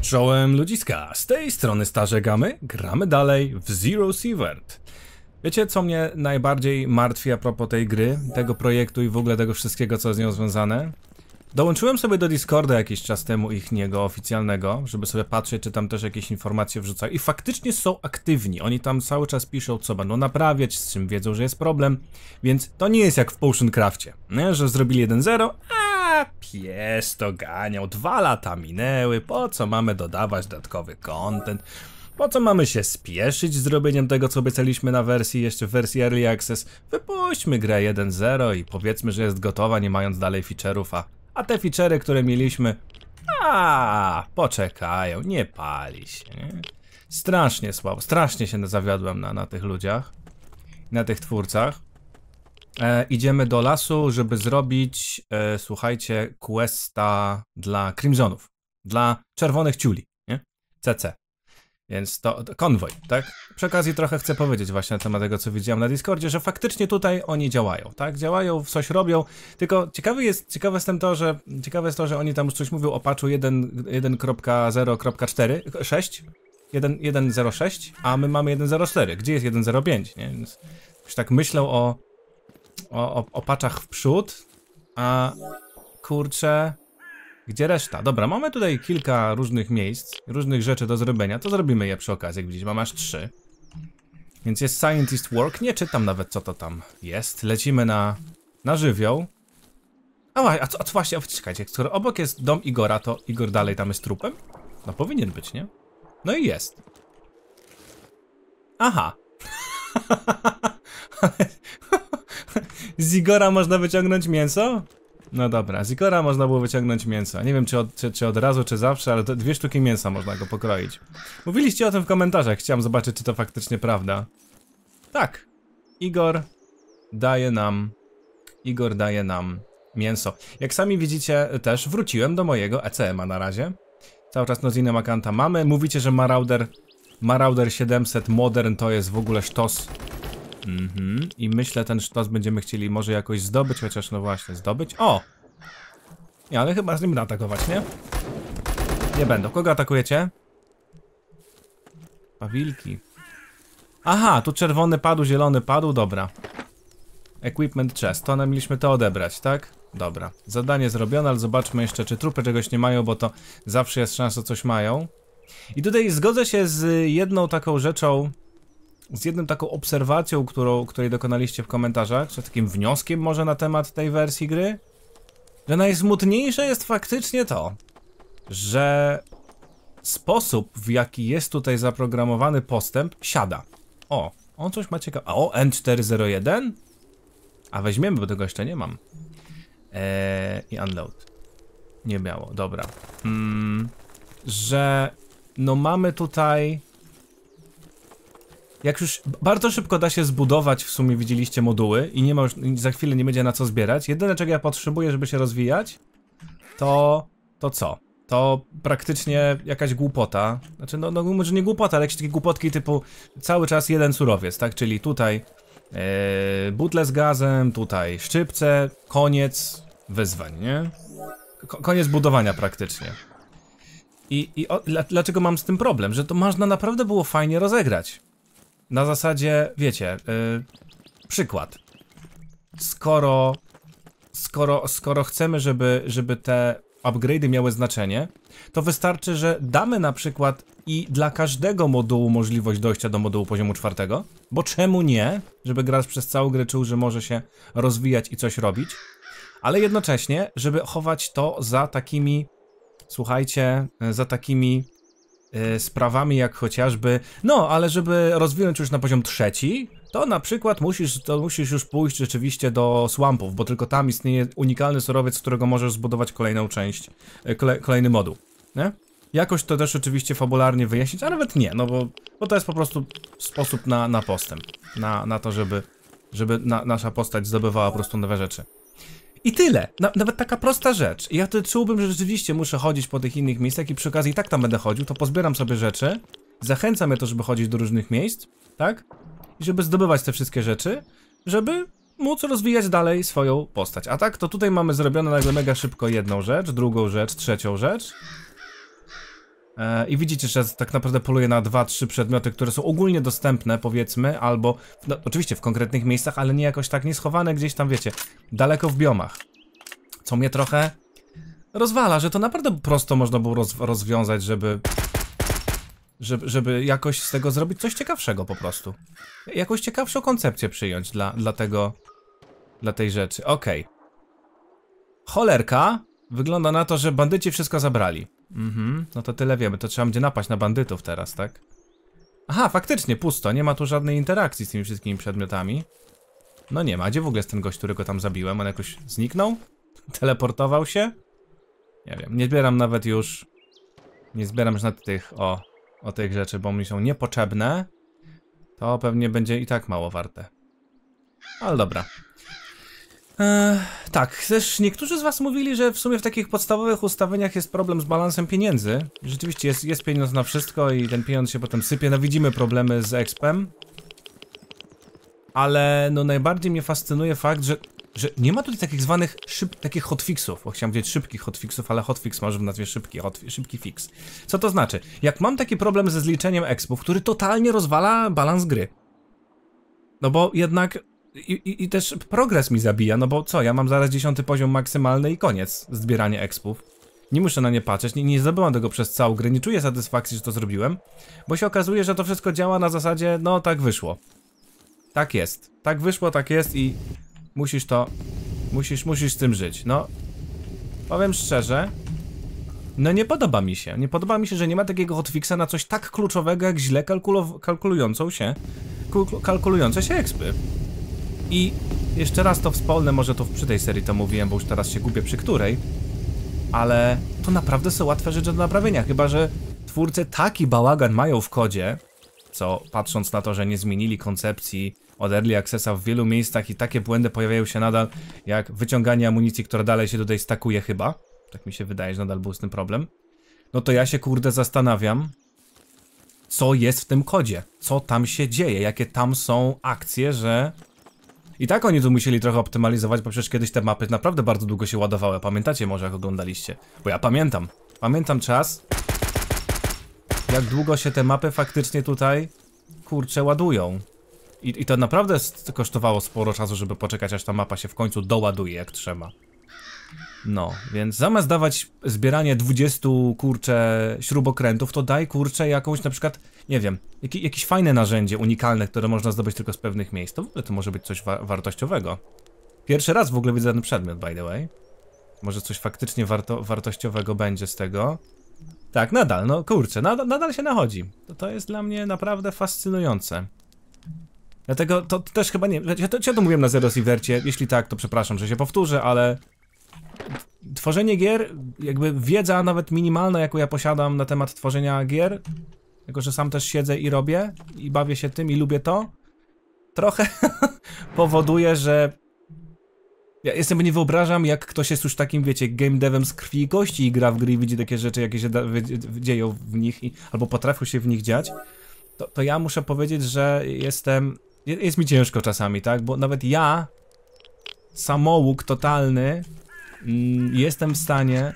Czołem ludziska, z tej strony Starze Gamy, gramy dalej w Zero Sievert. Wiecie co mnie najbardziej martwi a propos tej gry, tego projektu i w ogóle tego wszystkiego co z nią związane? Dołączyłem sobie do Discorda jakiś czas temu ich niego oficjalnego, żeby sobie patrzeć, czy tam też jakieś informacje wrzucają. I faktycznie są aktywni. Oni tam cały czas piszą, co będą naprawiać, z czym wiedzą, że jest problem. Więc to nie jest jak w Potion Craftie, nie? że zrobili 1-0, a pies to ganiał. Dwa lata minęły, po co mamy dodawać dodatkowy content? Po co mamy się spieszyć z zrobieniem tego, co obiecaliśmy na wersji, jeszcze w wersji Early Access? Wypuśćmy grę 1.0 i powiedzmy, że jest gotowa, nie mając dalej feature'ów, a a te feature'y, które mieliśmy, a poczekają, nie pali się, nie? Strasznie słabo, strasznie się zawiodłem na, na tych ludziach, na tych twórcach. E, idziemy do lasu, żeby zrobić, e, słuchajcie, questa dla Crimsonów, dla czerwonych ciuli, nie? CC. Więc to, to, konwoj, tak? Przy okazji trochę chcę powiedzieć właśnie na temat tego, co widziałem na Discordzie, że faktycznie tutaj oni działają, tak? Działają, coś robią, tylko ciekawy jest, ciekawe jest to, że ciekawe jest to, że oni tam już coś mówią o patchu 1.0.4, 6, 1.06, a my mamy 1.04, gdzie jest 1.05, nie? Więc już tak myślą o, o, o, o patchach w przód, a kurczę, gdzie reszta? Dobra, mamy tutaj kilka różnych miejsc, różnych rzeczy do zrobienia, to zrobimy je przy okazji, jak widzicie, mam aż trzy. Więc jest Scientist Work, nie czytam nawet co to tam jest. Lecimy na, na żywioł. A, a, co, a co właśnie, a czekajcie, skoro obok jest dom Igora, to Igor dalej tam jest trupem? No powinien być, nie? No i jest. Aha. Z Igora można wyciągnąć mięso? No dobra, z Igora można było wyciągnąć mięso. Nie wiem czy od, czy, czy od razu, czy zawsze, ale dwie sztuki mięsa można go pokroić. Mówiliście o tym w komentarzach, chciałem zobaczyć czy to faktycznie prawda. Tak, Igor daje nam, Igor daje nam mięso. Jak sami widzicie też wróciłem do mojego ECM-a na razie. Cały czas Nozina Makanta mamy. Mówicie, że Marauder, Marauder 700 Modern to jest w ogóle sztos. Mhm. I myślę, ten sztos będziemy chcieli może jakoś zdobyć, chociaż no właśnie, zdobyć. O! Nie, ale chyba z nim atakować, nie? Nie będą. Kogo atakujecie? Pawilki. Aha, tu czerwony padł, zielony padł, dobra. Equipment chest, to mieliśmy to odebrać, tak? Dobra, zadanie zrobione, ale zobaczmy jeszcze, czy trupy czegoś nie mają, bo to zawsze jest szansa, coś mają. I tutaj zgodzę się z jedną taką rzeczą, z jedną taką obserwacją, którą, której dokonaliście w komentarzach, czy takim wnioskiem może na temat tej wersji gry, że najsmutniejsze jest faktycznie to, że sposób, w jaki jest tutaj zaprogramowany postęp, siada. O, on coś ma ciekawe. A o, N401? A weźmiemy, bo tego jeszcze nie mam. Eee, I unload. Nie miało, dobra. Mm, że no mamy tutaj jak już bardzo szybko da się zbudować w sumie, widzieliście moduły i nie ma już, za chwilę nie będzie na co zbierać. Jedyne czego ja potrzebuję, żeby się rozwijać, to, to co? To praktycznie jakaś głupota, znaczy no, no może nie głupota, ale jakieś takie głupotki typu cały czas jeden surowiec, tak? Czyli tutaj yy, butle z gazem, tutaj szczypce, koniec wyzwań, nie? Ko koniec budowania praktycznie. I, i o, dlaczego mam z tym problem? Że to można naprawdę było fajnie rozegrać. Na zasadzie, wiecie, yy, przykład. Skoro, skoro, skoro chcemy, żeby, żeby te upgrade'y miały znaczenie, to wystarczy, że damy na przykład i dla każdego modułu możliwość dojścia do modułu poziomu czwartego, bo czemu nie, żeby gracz przez całą grę czuł, że może się rozwijać i coś robić, ale jednocześnie, żeby chować to za takimi, słuchajcie, za takimi E, sprawami jak chociażby, no, ale żeby rozwinąć już na poziom trzeci, to na przykład musisz, to musisz już pójść rzeczywiście do swampów, bo tylko tam istnieje unikalny surowiec, z którego możesz zbudować kolejną część, e, kole, kolejny moduł, nie? Jakoś to też oczywiście fabularnie wyjaśnić, a nawet nie, no bo, bo to jest po prostu sposób na, na postęp, na, na to, żeby, żeby na, nasza postać zdobywała po prostu nowe rzeczy. I tyle. Na, nawet taka prosta rzecz. I ja to czułbym, że rzeczywiście muszę chodzić po tych innych miejscach i przy okazji i tak tam będę chodził, to pozbieram sobie rzeczy. Zachęcam je to, żeby chodzić do różnych miejsc, tak? I żeby zdobywać te wszystkie rzeczy, żeby móc rozwijać dalej swoją postać. A tak, to tutaj mamy zrobione nagle mega szybko jedną rzecz, drugą rzecz, trzecią rzecz. E, I widzicie, że tak naprawdę poluje na dwa, trzy przedmioty, które są ogólnie dostępne, powiedzmy, albo no, oczywiście w konkretnych miejscach, ale nie jakoś tak nie schowane gdzieś tam, wiecie, daleko w biomach. Co mnie trochę rozwala, że to naprawdę prosto można było roz rozwiązać, żeby, żeby, żeby jakoś z tego zrobić coś ciekawszego po prostu. Jakąś ciekawszą koncepcję przyjąć dla, dla tego, dla tej rzeczy. Okej. Okay. Cholerka. Wygląda na to, że bandyci wszystko zabrali. Mhm, no to tyle wiemy. To trzeba będzie napaść na bandytów teraz, tak? Aha, faktycznie, pusto. Nie ma tu żadnej interakcji z tymi wszystkimi przedmiotami. No nie ma. Gdzie w ogóle jest ten gość, którego tam zabiłem? On jakoś zniknął? Teleportował się? Nie wiem. Nie zbieram nawet już... Nie zbieram już nawet tych, o, o tych rzeczy, bo mi są niepotrzebne. To pewnie będzie i tak mało warte. Ale dobra tak, też niektórzy z was mówili, że w sumie w takich podstawowych ustawieniach jest problem z balansem pieniędzy. Rzeczywiście jest, jest pieniądz na wszystko i ten pieniądz się potem sypie. No widzimy problemy z expem. Ale no najbardziej mnie fascynuje fakt, że, że nie ma tutaj takich zwanych szyb, takich hotfixów. Bo chciałem powiedzieć szybkich hotfixów, ale hotfix może w nazwie szybki, hot, szybki fix. Co to znaczy? Jak mam taki problem ze zliczeniem expów, który totalnie rozwala balans gry. No bo jednak i, i, I, też progres mi zabija, no bo co, ja mam zaraz dziesiąty poziom maksymalny i koniec zbierania expów. Nie muszę na nie patrzeć, nie, nie zdobyłam tego przez całą grę, nie czuję satysfakcji, że to zrobiłem, bo się okazuje, że to wszystko działa na zasadzie, no tak wyszło. Tak jest, tak wyszło, tak jest i musisz to, musisz, musisz z tym żyć, no. Powiem szczerze, no nie podoba mi się, nie podoba mi się, że nie ma takiego hotfixa na coś tak kluczowego jak źle kalkulującą się, kalkulujące się expy. I jeszcze raz to wspomnę, może to przy tej serii to mówiłem, bo już teraz się gubię przy której, ale to naprawdę są łatwe rzeczy do naprawienia, chyba że twórcy taki bałagan mają w kodzie, co patrząc na to, że nie zmienili koncepcji od Early Accessa w wielu miejscach i takie błędy pojawiają się nadal, jak wyciąganie amunicji, która dalej się tutaj stakuje chyba, tak mi się wydaje, że nadal był z tym problem, no to ja się kurde zastanawiam, co jest w tym kodzie, co tam się dzieje, jakie tam są akcje, że i tak oni tu musieli trochę optymalizować, bo przecież kiedyś te mapy naprawdę bardzo długo się ładowały. Pamiętacie może jak oglądaliście? Bo ja pamiętam. Pamiętam czas, jak długo się te mapy faktycznie tutaj, kurcze, ładują. I, I to naprawdę kosztowało sporo czasu, żeby poczekać aż ta mapa się w końcu doładuje jak trzeba. No, więc zamiast dawać zbieranie 20 kurcze śrubokrętów, to daj kurcze jakąś na przykład, nie wiem, jak, jakieś fajne narzędzie unikalne, które można zdobyć tylko z pewnych miejsc. To w ogóle to może być coś wa wartościowego. Pierwszy raz w ogóle widzę ten przedmiot, by the way. Może coś faktycznie warto wartościowego będzie z tego. Tak, nadal, no kurczę, nadal, nadal się nachodzi. To, to jest dla mnie naprawdę fascynujące. Dlatego to, to też chyba nie. Ja to, ja to mówiłem na Zero Sivercie. Jeśli tak, to przepraszam, że się powtórzę, ale tworzenie gier, jakby wiedza nawet minimalna, jaką ja posiadam na temat tworzenia gier, jako że sam też siedzę i robię i bawię się tym i lubię to, trochę powoduje, że ja jestem, nie wyobrażam, jak ktoś jest już takim, wiecie, game devem z krwi i kości i gra w gry i widzi takie rzeczy, jakie się da, dzieją w nich i, albo potrafią się w nich dziać, to, to ja muszę powiedzieć, że jestem... Jest mi ciężko czasami, tak? Bo nawet ja, samołuk totalny, jestem w stanie,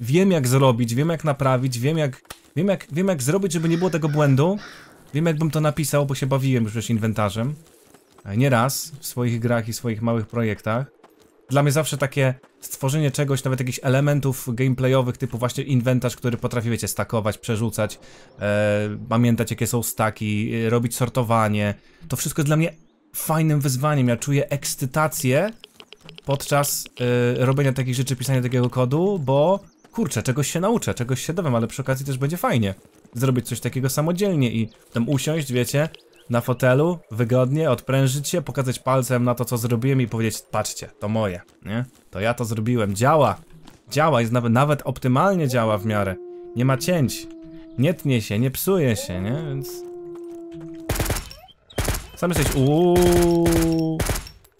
wiem jak zrobić, wiem jak naprawić, wiem jak, wiem jak, wiem jak zrobić, żeby nie było tego błędu. Wiem jakbym to napisał, bo się bawiłem już przecież inwentarzem. E, Nieraz w swoich grach i swoich małych projektach. Dla mnie zawsze takie stworzenie czegoś, nawet jakichś elementów gameplayowych, typu właśnie inwentarz, który potrafi, wiecie, stakować, przerzucać, e, pamiętać jakie są staki, e, robić sortowanie. To wszystko jest dla mnie fajnym wyzwaniem. Ja czuję ekscytację podczas y, robienia takich rzeczy, pisania takiego kodu, bo kurczę, czegoś się nauczę, czegoś się dowiem, ale przy okazji też będzie fajnie zrobić coś takiego samodzielnie i tam usiąść, wiecie, na fotelu, wygodnie, odprężyć się, pokazać palcem na to, co zrobiłem i powiedzieć, patrzcie, to moje, nie? To ja to zrobiłem, działa, działa, jest nawet, nawet optymalnie działa w miarę, nie ma cięć, nie tnie się, nie psuje się, nie? Więc... Sam jesteś, uuuu...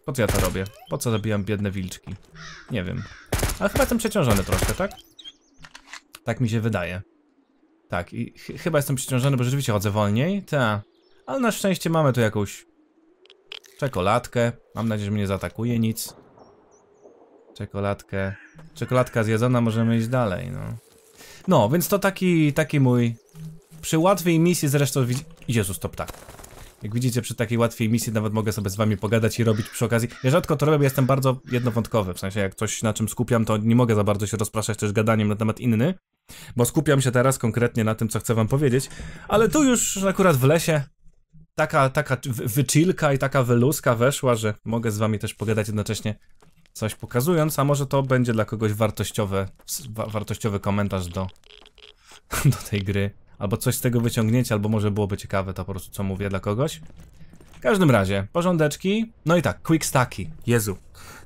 Po co ja to robię? Po co zabijam biedne wilczki? Nie wiem. Ale chyba jestem przeciążony troszkę, tak? Tak mi się wydaje. Tak, i ch chyba jestem przeciążony, bo rzeczywiście chodzę wolniej. Ta. Ale na szczęście mamy tu jakąś czekoladkę. Mam nadzieję, że mnie zaatakuje nic. Czekoladkę. Czekoladka zjedzona, możemy iść dalej, no. No, więc to taki, taki mój... Przy łatwej misji zresztą... Jezus, to ptak. Jak widzicie, przy takiej łatwiej misji nawet mogę sobie z wami pogadać i robić przy okazji. Ja rzadko to robię, bo jestem bardzo jednowątkowy, w sensie jak coś na czym skupiam, to nie mogę za bardzo się rozpraszać też gadaniem na temat inny, bo skupiam się teraz konkretnie na tym, co chcę wam powiedzieć, ale tu już akurat w lesie taka, taka wychilka i taka wyluska weszła, że mogę z wami też pogadać jednocześnie coś pokazując, a może to będzie dla kogoś wartościowy, wartościowy komentarz do, do tej gry albo coś z tego wyciągniecie, albo może byłoby ciekawe to po prostu, co mówię dla kogoś. W każdym razie, porządeczki, no i tak, quick stacki, Jezu,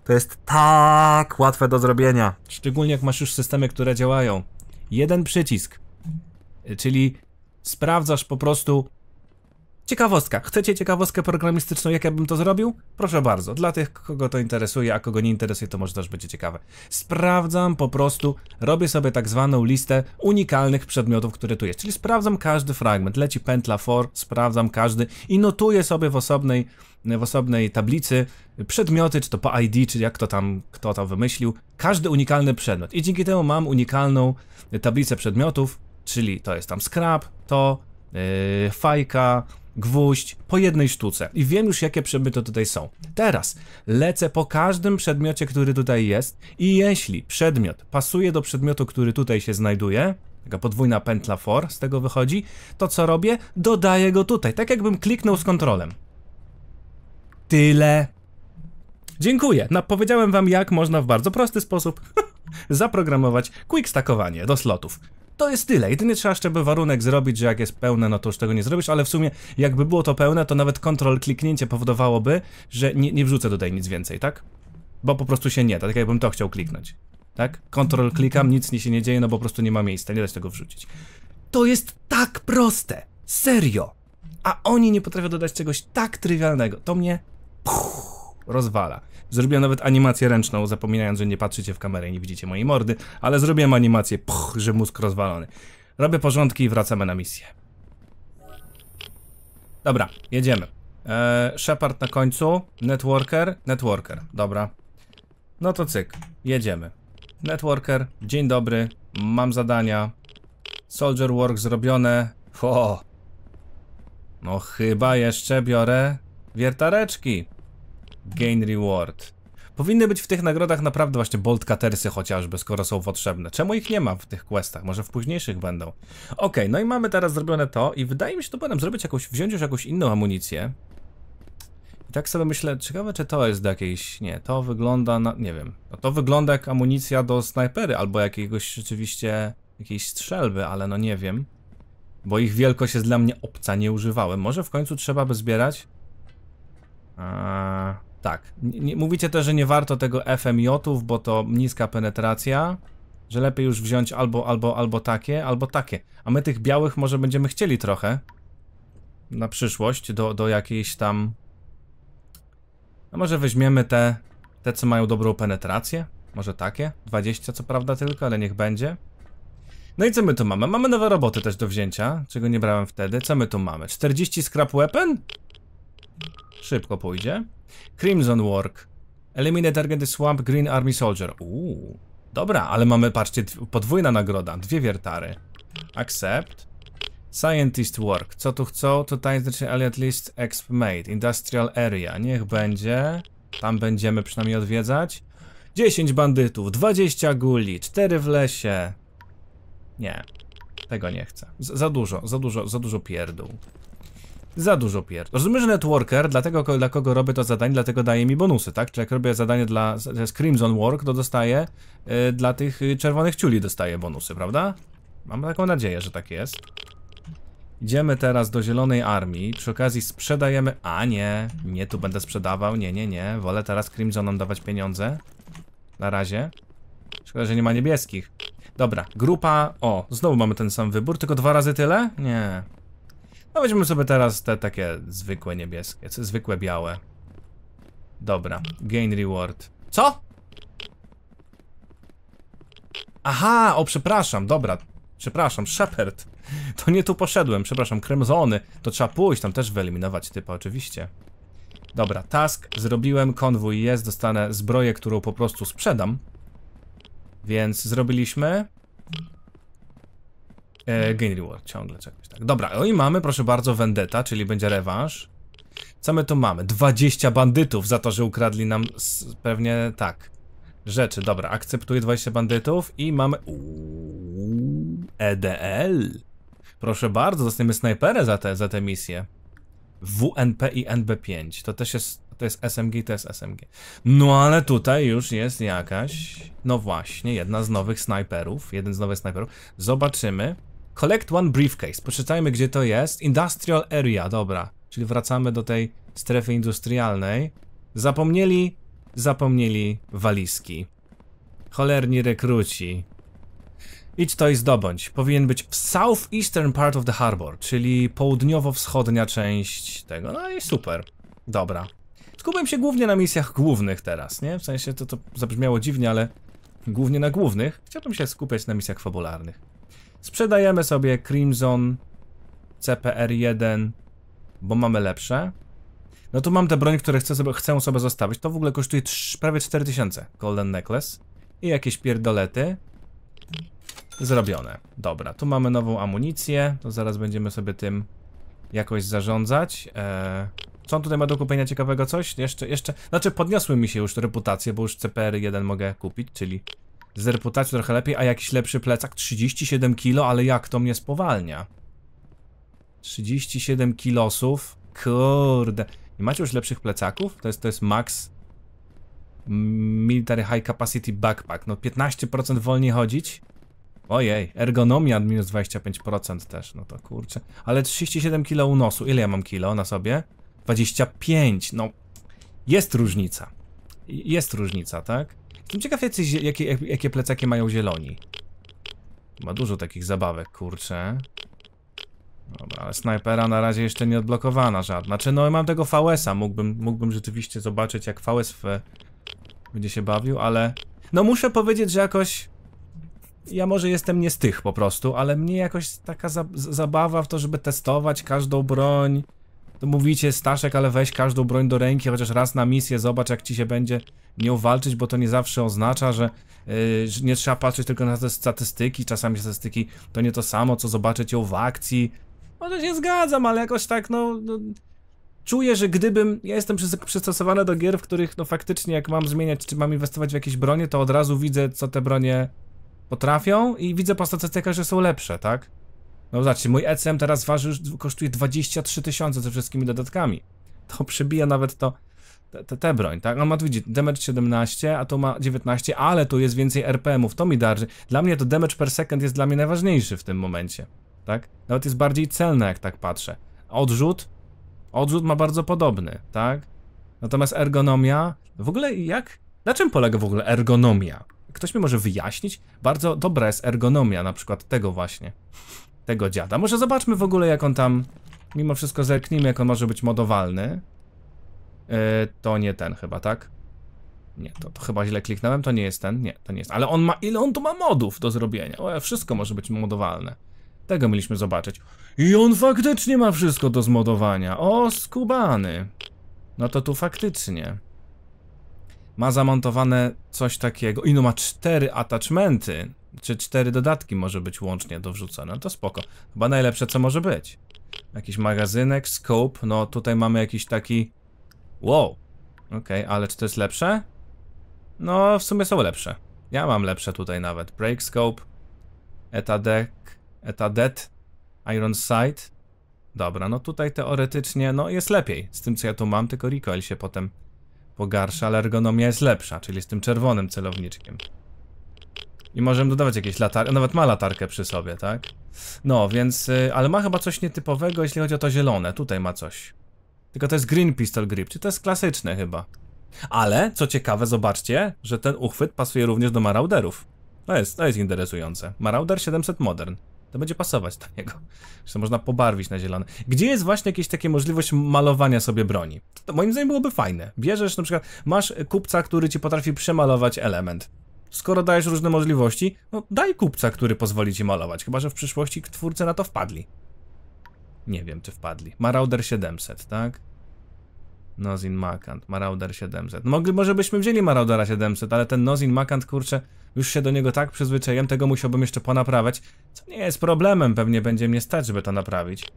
to jest tak łatwe do zrobienia. Szczególnie jak masz już systemy, które działają. Jeden przycisk, czyli sprawdzasz po prostu Ciekawostka. Chcecie ciekawostkę programistyczną, jak ja bym to zrobił? Proszę bardzo. Dla tych, kogo to interesuje, a kogo nie interesuje, to może też będzie ciekawe. Sprawdzam po prostu, robię sobie tak zwaną listę unikalnych przedmiotów, które tu jest. Czyli sprawdzam każdy fragment. Leci pętla for, sprawdzam każdy i notuję sobie w osobnej, w osobnej tablicy przedmioty, czy to po ID, czy jak to tam, kto tam wymyślił. Każdy unikalny przedmiot. I dzięki temu mam unikalną tablicę przedmiotów, czyli to jest tam scrap, to, yy, fajka, gwóźdź, po jednej sztuce. I wiem już, jakie przedmioty tutaj są. Teraz lecę po każdym przedmiocie, który tutaj jest i jeśli przedmiot pasuje do przedmiotu, który tutaj się znajduje, taka podwójna pętla for z tego wychodzi, to co robię? Dodaję go tutaj, tak jakbym kliknął z kontrolem. Tyle. Dziękuję. No, powiedziałem wam, jak można w bardzo prosty sposób zaprogramować quick stackowanie do slotów to jest tyle. Jedynie trzeba jeszcze by warunek zrobić, że jak jest pełne, no to już tego nie zrobisz, ale w sumie jakby było to pełne, to nawet kontrol kliknięcie powodowałoby, że nie, nie wrzucę tutaj nic więcej, tak? Bo po prostu się nie da, tak jakbym to chciał kliknąć. Tak? Kontrol klikam, nic nie się nie dzieje, no bo po prostu nie ma miejsca, nie da się tego wrzucić. To jest tak proste! Serio! A oni nie potrafią dodać czegoś tak trywialnego. To mnie... Puch rozwala. Zrobiłem nawet animację ręczną, zapominając, że nie patrzycie w kamerę i nie widzicie mojej mordy, ale zrobiłem animację, puch, że mózg rozwalony. Robię porządki i wracamy na misję. Dobra, jedziemy. Eee, Shepard na końcu, Networker, Networker, dobra. No to cyk, jedziemy. Networker, dzień dobry, mam zadania. Soldier work zrobione. O! No chyba jeszcze biorę wiertareczki. Gain reward. Powinny być w tych nagrodach naprawdę właśnie bolt cuttersy chociażby, skoro są potrzebne. Czemu ich nie ma w tych questach? Może w późniejszych będą. Okej, okay, no i mamy teraz zrobione to i wydaje mi się, że powinienem zrobić jakąś, wziąć już jakąś inną amunicję. I tak sobie myślę, ciekawe czy to jest do jakiejś, nie, to wygląda na, nie wiem, no to wygląda jak amunicja do snajpery albo jakiegoś rzeczywiście, jakiejś strzelby, ale no nie wiem. Bo ich wielkość jest dla mnie obca, nie używałem. Może w końcu trzeba by zbierać? Eee... Tak. Mówicie też, że nie warto tego FMJ-ów, bo to niska penetracja, że lepiej już wziąć albo, albo, albo takie, albo takie. A my tych białych może będziemy chcieli trochę na przyszłość, do, do jakiejś tam... A może weźmiemy te, te, co mają dobrą penetrację? Może takie? 20 co prawda tylko, ale niech będzie. No i co my tu mamy? Mamy nowe roboty też do wzięcia, czego nie brałem wtedy. Co my tu mamy? 40 scrap weapon? Szybko pójdzie. Crimson Work. Eliminate target Swamp Green Army Soldier. Uuu. Dobra, ale mamy, patrzcie, podwójna nagroda. Dwie wiertary. Accept. Scientist Work. Co tu chcą? Tutaj znaczy Elliot List Exp Made. Industrial Area. Niech będzie. Tam będziemy przynajmniej odwiedzać. 10 bandytów, 20 guli, 4 w lesie. Nie. Tego nie chcę. Z za dużo, za dużo, za dużo pierdół za dużo pierd... Rozumiem, że networker, dlatego dla kogo robię to zadanie, dlatego daje mi bonusy, tak? Czy jak robię zadanie dla Crimson Work, to dostaję yy, dla tych y, czerwonych ciuli dostaję bonusy, prawda? Mam taką nadzieję, że tak jest. Idziemy teraz do Zielonej Armii. Przy okazji sprzedajemy... A nie, nie tu będę sprzedawał. Nie, nie, nie. Wolę teraz Crimsonom dawać pieniądze. Na razie. Szkoda, że nie ma niebieskich. Dobra, grupa... O, znowu mamy ten sam wybór, tylko dwa razy tyle? Nie. No weźmy sobie teraz te takie zwykłe niebieskie, zwykłe białe. Dobra, gain reward. Co? Aha, o przepraszam, dobra. Przepraszam, Shepard. To nie tu poszedłem, przepraszam, kremzony. To trzeba pójść, tam też wyeliminować typa, oczywiście. Dobra, task, zrobiłem, konwój jest, dostanę zbroję, którą po prostu sprzedam. Więc zrobiliśmy. E, Gain Reward, ciągle czegoś tak. Dobra, no i mamy, proszę bardzo, Vendetta, czyli będzie rewanż. Co my tu mamy? 20 bandytów za to, że ukradli nam pewnie tak. Rzeczy, dobra, akceptuję 20 bandytów i mamy. Uuu, EDL. Proszę bardzo, dostajemy snajperę za te, za te misje. WNP i NB5. To też jest, to jest SMG, to jest SMG. No ale tutaj już jest jakaś, no właśnie, jedna z nowych snajperów, jeden z nowych snajperów. Zobaczymy. Collect one briefcase. Poczytajmy, gdzie to jest. Industrial area, dobra. Czyli wracamy do tej strefy industrialnej. Zapomnieli, zapomnieli walizki. Cholerni rekruci. Idź to i zdobądź. Powinien być w southeastern part of the harbor, czyli południowo-wschodnia część tego. No i super. Dobra. Skupiam się głównie na misjach głównych teraz, nie? W sensie to, to zabrzmiało dziwnie, ale głównie na głównych. Chciałbym się skupiać na misjach fabularnych. Sprzedajemy sobie Crimson CPR-1, bo mamy lepsze. No tu mam tę broń, które chcę sobie, chcę sobie zostawić. To w ogóle kosztuje 3, prawie 4000 Golden Necklace. I jakieś pierdolety. Zrobione. Dobra, tu mamy nową amunicję. To zaraz będziemy sobie tym jakoś zarządzać. Eee, co on tutaj ma do kupienia ciekawego? Coś? Jeszcze, jeszcze... Znaczy podniosły mi się już reputacje, bo już CPR-1 mogę kupić, czyli z reputacją trochę lepiej, a jakiś lepszy plecak, 37 kilo, ale jak to mnie spowalnia? 37 kilosów, kurde. Nie macie już lepszych plecaków? To jest, to jest max military high capacity backpack, no 15% wolniej chodzić. Ojej, ergonomia minus 25% też, no to kurczę. Ale 37 kilo unosu, ile ja mam kilo na sobie? 25, no jest różnica. Jest różnica, tak? Jestem ciekaw, jacy, jakie, jakie plecaki mają zieloni. Ma dużo takich zabawek, kurczę. Dobra, ale snajpera na razie jeszcze nie odblokowana żadna. Czy no mam tego VS-a, mógłbym, mógłbym rzeczywiście zobaczyć jak VS w... będzie się bawił, ale... No muszę powiedzieć, że jakoś... Ja może jestem nie z tych po prostu, ale mnie jakoś taka za zabawa w to, żeby testować każdą broń, to no mówicie Staszek, ale weź każdą broń do ręki, chociaż raz na misję, zobacz jak ci się będzie nią walczyć, bo to nie zawsze oznacza, że yy, nie trzeba patrzeć tylko na te statystyki, czasami statystyki to nie to samo, co zobaczyć ją w akcji. Może no się zgadzam, ale jakoś tak, no, no czuję, że gdybym, ja jestem przystosowany do gier, w których no faktycznie jak mam zmieniać, czy mam inwestować w jakieś bronie, to od razu widzę, co te bronie potrafią i widzę po statystykach, że są lepsze, tak? No zobaczcie, mój ECM teraz waży już, kosztuje 23 tysiące ze wszystkimi dodatkami. To przebija nawet to, te, te, broń, tak? On no ma tu widzieć damage 17, a tu ma 19, ale tu jest więcej RPM-ów, to mi darzy. Dla mnie to damage per second jest dla mnie najważniejszy w tym momencie, tak? Nawet jest bardziej celne, jak tak patrzę. Odrzut, odrzut ma bardzo podobny, tak? Natomiast ergonomia, w ogóle jak, na czym polega w ogóle ergonomia? Ktoś mi może wyjaśnić? Bardzo dobra jest ergonomia na przykład tego właśnie tego dziada. Może zobaczmy w ogóle jak on tam, mimo wszystko zerknijmy jak on może być modowalny. Yy, to nie ten chyba, tak? Nie, to, to, chyba źle kliknąłem, to nie jest ten, nie, to nie jest. Ale on ma, ile on tu ma modów do zrobienia? O, wszystko może być modowalne. Tego mieliśmy zobaczyć. I on faktycznie ma wszystko do zmodowania. O, skubany. No to tu faktycznie. Ma zamontowane coś takiego. I no ma cztery attachmenty czy cztery dodatki może być łącznie do wrzucone, no to spoko. Chyba najlepsze co może być. Jakiś magazynek, scope, no tutaj mamy jakiś taki... Wow! Okej, okay, ale czy to jest lepsze? No, w sumie są lepsze. Ja mam lepsze tutaj nawet. Break scope, etadek, etadet, iron sight. Dobra, no tutaj teoretycznie, no jest lepiej z tym co ja tu mam, tylko recoil się potem pogarsza, ale ergonomia jest lepsza, czyli z tym czerwonym celowniczkiem. I możemy dodawać jakieś latarki, nawet ma latarkę przy sobie, tak? No, więc, y, ale ma chyba coś nietypowego, jeśli chodzi o to zielone, tutaj ma coś. Tylko to jest Green Pistol Grip, czy to jest klasyczne chyba. Ale, co ciekawe, zobaczcie, że ten uchwyt pasuje również do Marauderów. To jest, to jest interesujące. Marauder 700 Modern. To będzie pasować do niego. Zresztą można pobarwić na zielone. Gdzie jest właśnie jakieś takie możliwość malowania sobie broni? to moim zdaniem byłoby fajne. Bierzesz na przykład, masz kupca, który ci potrafi przemalować element skoro dajesz różne możliwości, no daj kupca, który pozwoli ci malować, chyba że w przyszłości twórcy na to wpadli. Nie wiem, czy wpadli. Marauder 700, tak? Nozin Makant, Marauder 700. No, mogli, może byśmy wzięli Maraudera 700, ale ten Nozin Makant, kurczę, już się do niego tak przyzwyczaiłem, tego musiałbym jeszcze ponaprawiać, co nie jest problemem, pewnie będzie mnie stać, żeby to naprawić.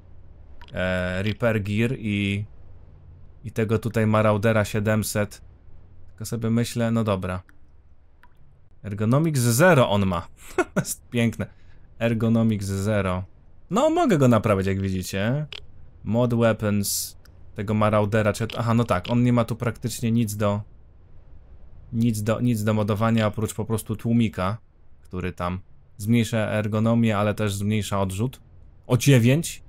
Eee, Repair Gear i... i tego tutaj Maraudera 700. Tylko sobie myślę, no dobra. Ergonomics 0 on ma. jest piękne. Ergonomics 0. No, mogę go naprawić, jak widzicie. Mod Weapons tego Maraudera, czy... Aha, no tak, on nie ma tu praktycznie nic do... Nic do, nic do modowania, oprócz po prostu tłumika, który tam zmniejsza ergonomię, ale też zmniejsza odrzut. O 9.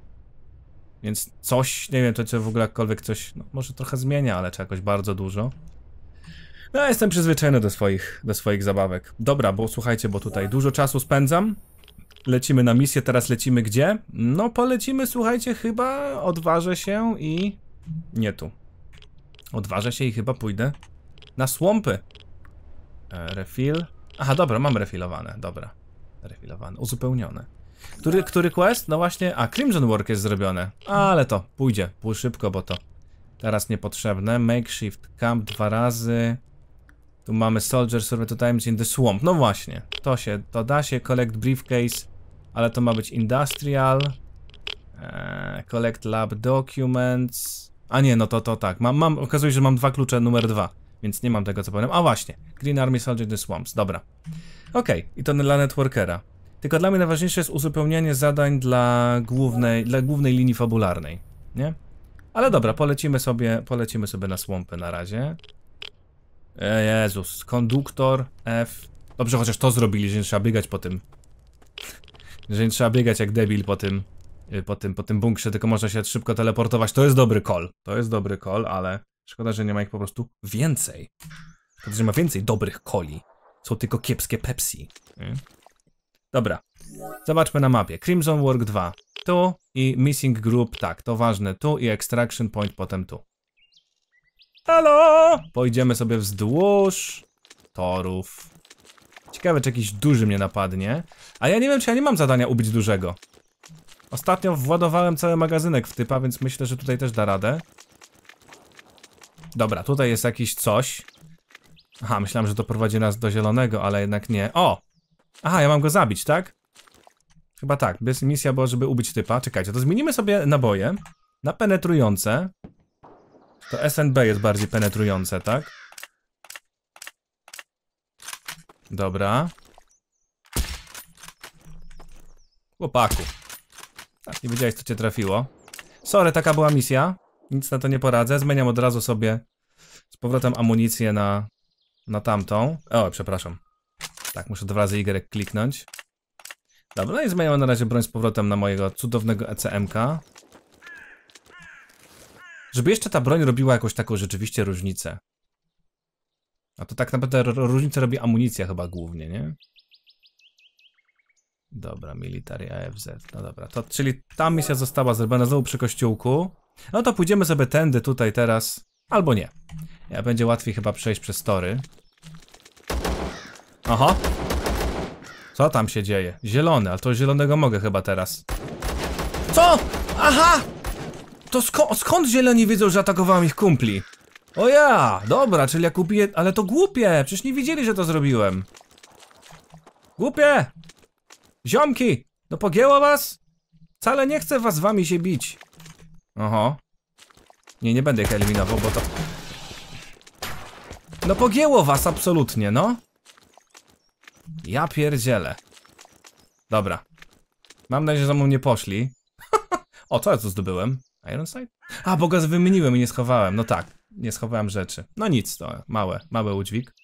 Więc coś, nie wiem, to czy w ogóle jakkolwiek coś, no, może trochę zmienia, ale czy jakoś bardzo dużo. No, jestem przyzwyczajony do swoich, do swoich zabawek. Dobra, bo słuchajcie, bo tutaj dużo czasu spędzam. Lecimy na misję, teraz lecimy gdzie? No, polecimy, słuchajcie, chyba odważę się i... Nie tu. Odważę się i chyba pójdę na słompy. E, refill. Aha, dobra, mam refilowane, dobra. Refilowane, uzupełnione. Który, który quest? No właśnie, a Crimson Work jest zrobione. Ale to, pójdzie, pół szybko, bo to teraz niepotrzebne. Makeshift Camp dwa razy. Tu mamy Soldier, Survey Times in the Swamp. No właśnie, to się, to da się. Collect Briefcase, ale to ma być Industrial. Eee, collect Lab Documents. A nie, no to to tak. Mam, mam, okazuje się, że mam dwa klucze numer dwa, więc nie mam tego co powiem. A właśnie, Green Army Soldier the Swamps, dobra. Okej, okay. i to dla networkera. Tylko dla mnie najważniejsze jest uzupełnianie zadań dla głównej, dla głównej linii fabularnej, nie? Ale dobra, polecimy sobie, polecimy sobie na swampy na razie. E, Jezus, konduktor F. Dobrze, chociaż to zrobili, że nie trzeba biegać po tym. Że nie trzeba biegać jak debil po tym, y, po tym, po tym bunkrze, tylko można się szybko teleportować. To jest dobry call. To jest dobry call, ale szkoda, że nie ma ich po prostu więcej. Szkoda, że nie ma więcej dobrych coli. Są tylko kiepskie Pepsi. Dobra. Zobaczmy na mapie. Crimson Work 2. Tu i Missing Group, tak, to ważne. Tu i Extraction Point potem tu. Halo! Pojedziemy sobie wzdłuż torów. Ciekawe, czy jakiś duży mnie napadnie. A ja nie wiem, czy ja nie mam zadania ubić dużego. Ostatnio władowałem cały magazynek w typa, więc myślę, że tutaj też da radę. Dobra, tutaj jest jakiś coś. Aha, myślałem, że to prowadzi nas do zielonego, ale jednak nie. O! Aha, ja mam go zabić, tak? Chyba tak. Misja była, żeby ubić typa. Czekajcie, to zmienimy sobie naboje na penetrujące. To SNB jest bardziej penetrujące, tak? Dobra. Chłopaku. Tak, nie wiedziałeś co cię trafiło. Sorry, taka była misja. Nic na to nie poradzę. Zmieniam od razu sobie z powrotem amunicję na, na tamtą. O, przepraszam. Tak, muszę dwa razy Y kliknąć. Dobra, no i zmieniam na razie broń z powrotem na mojego cudownego ECMK. Żeby jeszcze ta broń robiła jakąś taką rzeczywiście różnicę. A to tak naprawdę różnicę robi amunicja chyba głównie, nie? Dobra, military AFZ. No dobra, to czyli ta misja została zrobiona znowu przy kościółku. No to pójdziemy sobie tędy tutaj teraz. Albo nie. Ja będzie łatwiej chyba przejść przez tory. Aha. Co tam się dzieje? Zielony, ale to zielonego mogę chyba teraz. Co? Aha! To sko skąd zieloni wiedzą, że atakowałem ich kumpli? O ja, dobra, czyli jak kupię, Ale to głupie, przecież nie widzieli, że to zrobiłem. Głupie! Ziomki, no pogięło was? Wcale nie chcę was z wami się bić. Oho. Nie, nie będę ich eliminował, bo to... No pogięło was absolutnie, no. Ja pierdzielę. Dobra. Mam nadzieję, że za mną nie poszli. o, co ja tu zdobyłem? Ironside? A, bo gaz wymieniłem i nie schowałem. No tak, nie schowałem rzeczy. No nic, to małe, mały udźwig.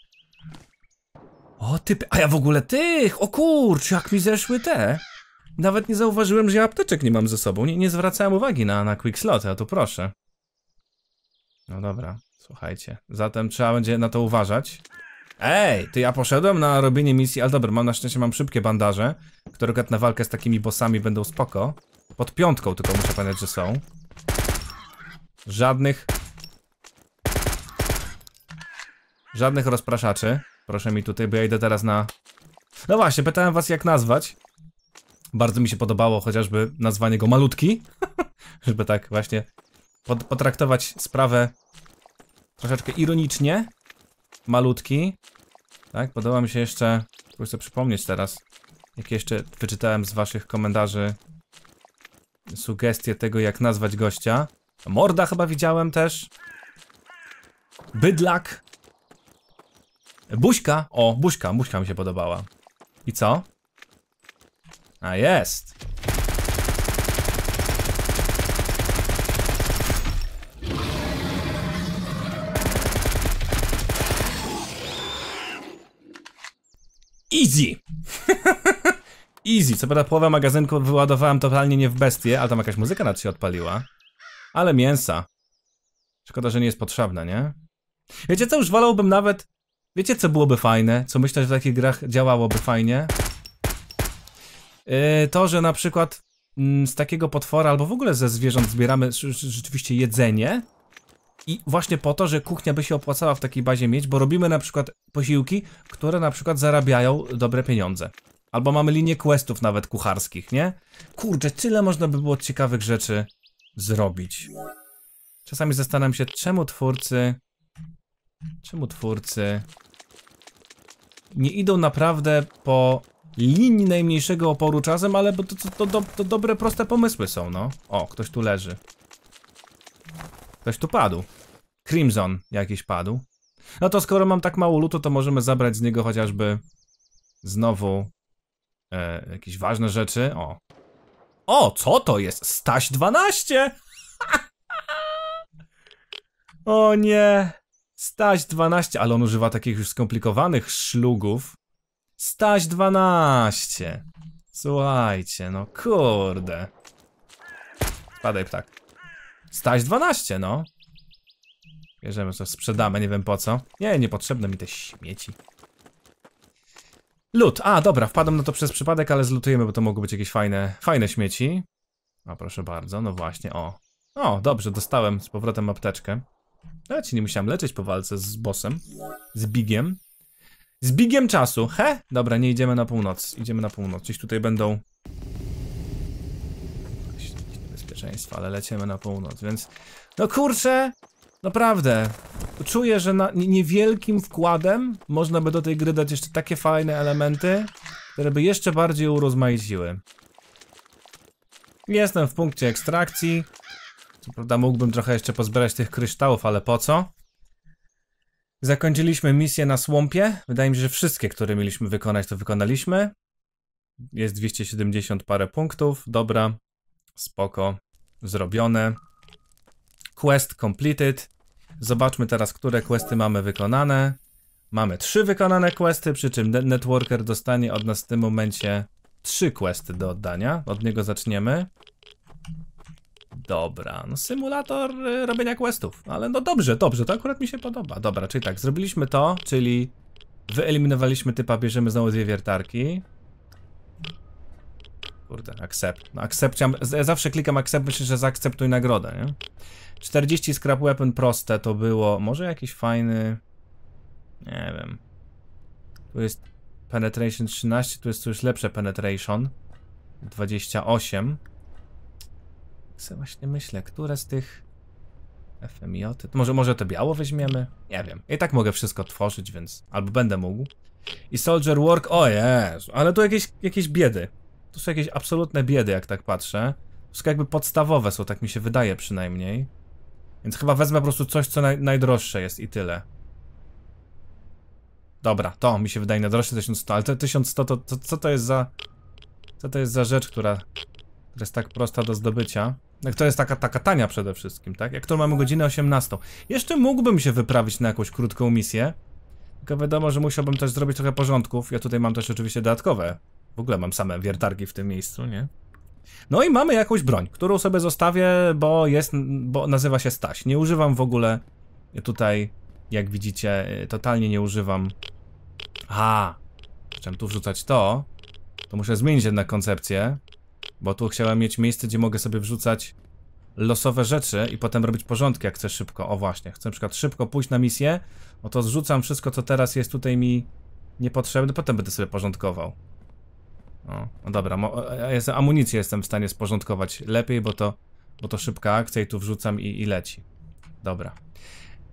O, typy, a ja w ogóle tych! O kurcz, jak mi zeszły te! Nawet nie zauważyłem, że ja apteczek nie mam ze sobą. Nie, nie zwracałem uwagi na, na quick slot, a to proszę. No dobra, słuchajcie. Zatem trzeba będzie na to uważać. Ej, ty ja poszedłem na robienie misji, ale dobra, mam na szczęście mam szybkie bandaże, które na walkę z takimi bossami będą spoko. Pod piątką tylko muszę pamiętać, że są. Żadnych... Żadnych rozpraszaczy. Proszę mi tutaj, bo ja idę teraz na... No właśnie, pytałem was jak nazwać. Bardzo mi się podobało chociażby nazwanie go malutki. Żeby tak właśnie potraktować sprawę troszeczkę ironicznie. Malutki. Tak, podoba mi się jeszcze... Chcę przypomnieć teraz, jak jeszcze wyczytałem z waszych komentarzy sugestie tego, jak nazwać gościa. Morda chyba widziałem też. Bydlak. Buźka. O, buźka, buźka mi się podobała. I co? A jest. Easy. Easy. Co prawda połowę magazynku wyładowałem totalnie nie w bestie, ale tam jakaś muzyka na się odpaliła. Ale mięsa. Szkoda, że nie jest potrzebne, nie? Wiecie co, już wolałbym nawet... Wiecie co byłoby fajne? Co myślę, że w takich grach działałoby fajnie? Yy, to, że na przykład mm, z takiego potwora, albo w ogóle ze zwierząt zbieramy rzeczywiście jedzenie. I właśnie po to, że kuchnia by się opłacała w takiej bazie mieć, bo robimy na przykład posiłki, które na przykład zarabiają dobre pieniądze. Albo mamy linię questów nawet kucharskich, nie? Kurczę, tyle można by było ciekawych rzeczy zrobić. Czasami zastanawiam się, czemu twórcy, czemu twórcy nie idą naprawdę po linii najmniejszego oporu czasem, ale bo to, to, to, to dobre, proste pomysły są, no. O, ktoś tu leży. Ktoś tu padł. Crimson jakiś padł. No to skoro mam tak mało lutu, to możemy zabrać z niego chociażby znowu e, jakieś ważne rzeczy. O, o, co to jest? Staś 12? o nie. Staś 12, ale on używa takich już skomplikowanych szlugów. Staś 12. Słuchajcie, no kurde. Spadaj ptak. Staś 12, no. Bierzemy, to sprzedamy, nie wiem po co. Nie, niepotrzebne mi te śmieci. Lut. A, dobra, wpadłem na to przez przypadek, ale zlutujemy, bo to mogą być jakieś fajne, fajne śmieci. A, proszę bardzo, no właśnie, o. O, dobrze, dostałem z powrotem apteczkę. No, ja ci nie musiałem leczyć po walce z bossem. Z Bigiem. Z Bigiem czasu, he? Dobra, nie idziemy na północ. Idziemy na północ. Gdzieś tutaj będą... Bezpieczeństwo, ale lecimy na północ, więc... No kurczę, Naprawdę. Czuję, że na niewielkim wkładem można by do tej gry dać jeszcze takie fajne elementy, które by jeszcze bardziej urozmaiciły. Jestem w punkcie ekstrakcji. Co prawda mógłbym trochę jeszcze pozbierać tych kryształów, ale po co? Zakończyliśmy misję na słompie. Wydaje mi się, że wszystkie, które mieliśmy wykonać, to wykonaliśmy. Jest 270 parę punktów. Dobra. Spoko. Zrobione. Quest completed. Zobaczmy teraz, które questy mamy wykonane. Mamy trzy wykonane questy, przy czym networker dostanie od nas w tym momencie trzy questy do oddania. Od niego zaczniemy. Dobra, no symulator y, robienia questów, ale no dobrze, dobrze, to akurat mi się podoba. Dobra, czyli tak, zrobiliśmy to, czyli wyeliminowaliśmy typa, bierzemy znowu dwie wiertarki. Kurde, accept. No accept, ja zawsze klikam accept, myślę, że zaakceptuj nagrodę, nie? 40 scrap weapon proste to było. Może jakiś fajny... Nie wiem. Tu jest penetration 13, tu jest coś lepsze penetration. 28. Co właśnie myślę, które z tych... FMJ. -y. Może, może to biało weźmiemy? Nie wiem. I tak mogę wszystko tworzyć, więc... Albo będę mógł. I Soldier Work... O Jezu, ale tu jakieś, jakieś biedy. Tu są jakieś absolutne biedy, jak tak patrzę. Wszystko jakby podstawowe są, tak mi się wydaje przynajmniej. Więc chyba wezmę po prostu coś, co naj, najdroższe jest i tyle. Dobra, to mi się wydaje najdroższe 1100, ale to 1100 to, to, co to jest za... Co to jest za rzecz, która, która jest tak prosta do zdobycia? Jak to jest taka, taka tania przede wszystkim, tak? Jak to mamy godzinę 18. Jeszcze mógłbym się wyprawić na jakąś krótką misję. Tylko wiadomo, że musiałbym też zrobić trochę porządków. Ja tutaj mam też oczywiście dodatkowe. W ogóle mam same wiertarki w tym miejscu, nie? No i mamy jakąś broń, którą sobie zostawię, bo jest, bo nazywa się Staś. Nie używam w ogóle tutaj, jak widzicie, y, totalnie nie używam. A, chciałem tu wrzucać to, to muszę zmienić jednak koncepcję, bo tu chciałem mieć miejsce, gdzie mogę sobie wrzucać losowe rzeczy i potem robić porządki, jak chcę szybko. O właśnie, chcę na przykład szybko pójść na misję, no to zrzucam wszystko, co teraz jest tutaj mi niepotrzebne, potem będę sobie porządkował. O, no, no dobra, jest, amunicję jestem w stanie sporządkować lepiej, bo to, bo to szybka akcja i tu wrzucam i, i leci. Dobra.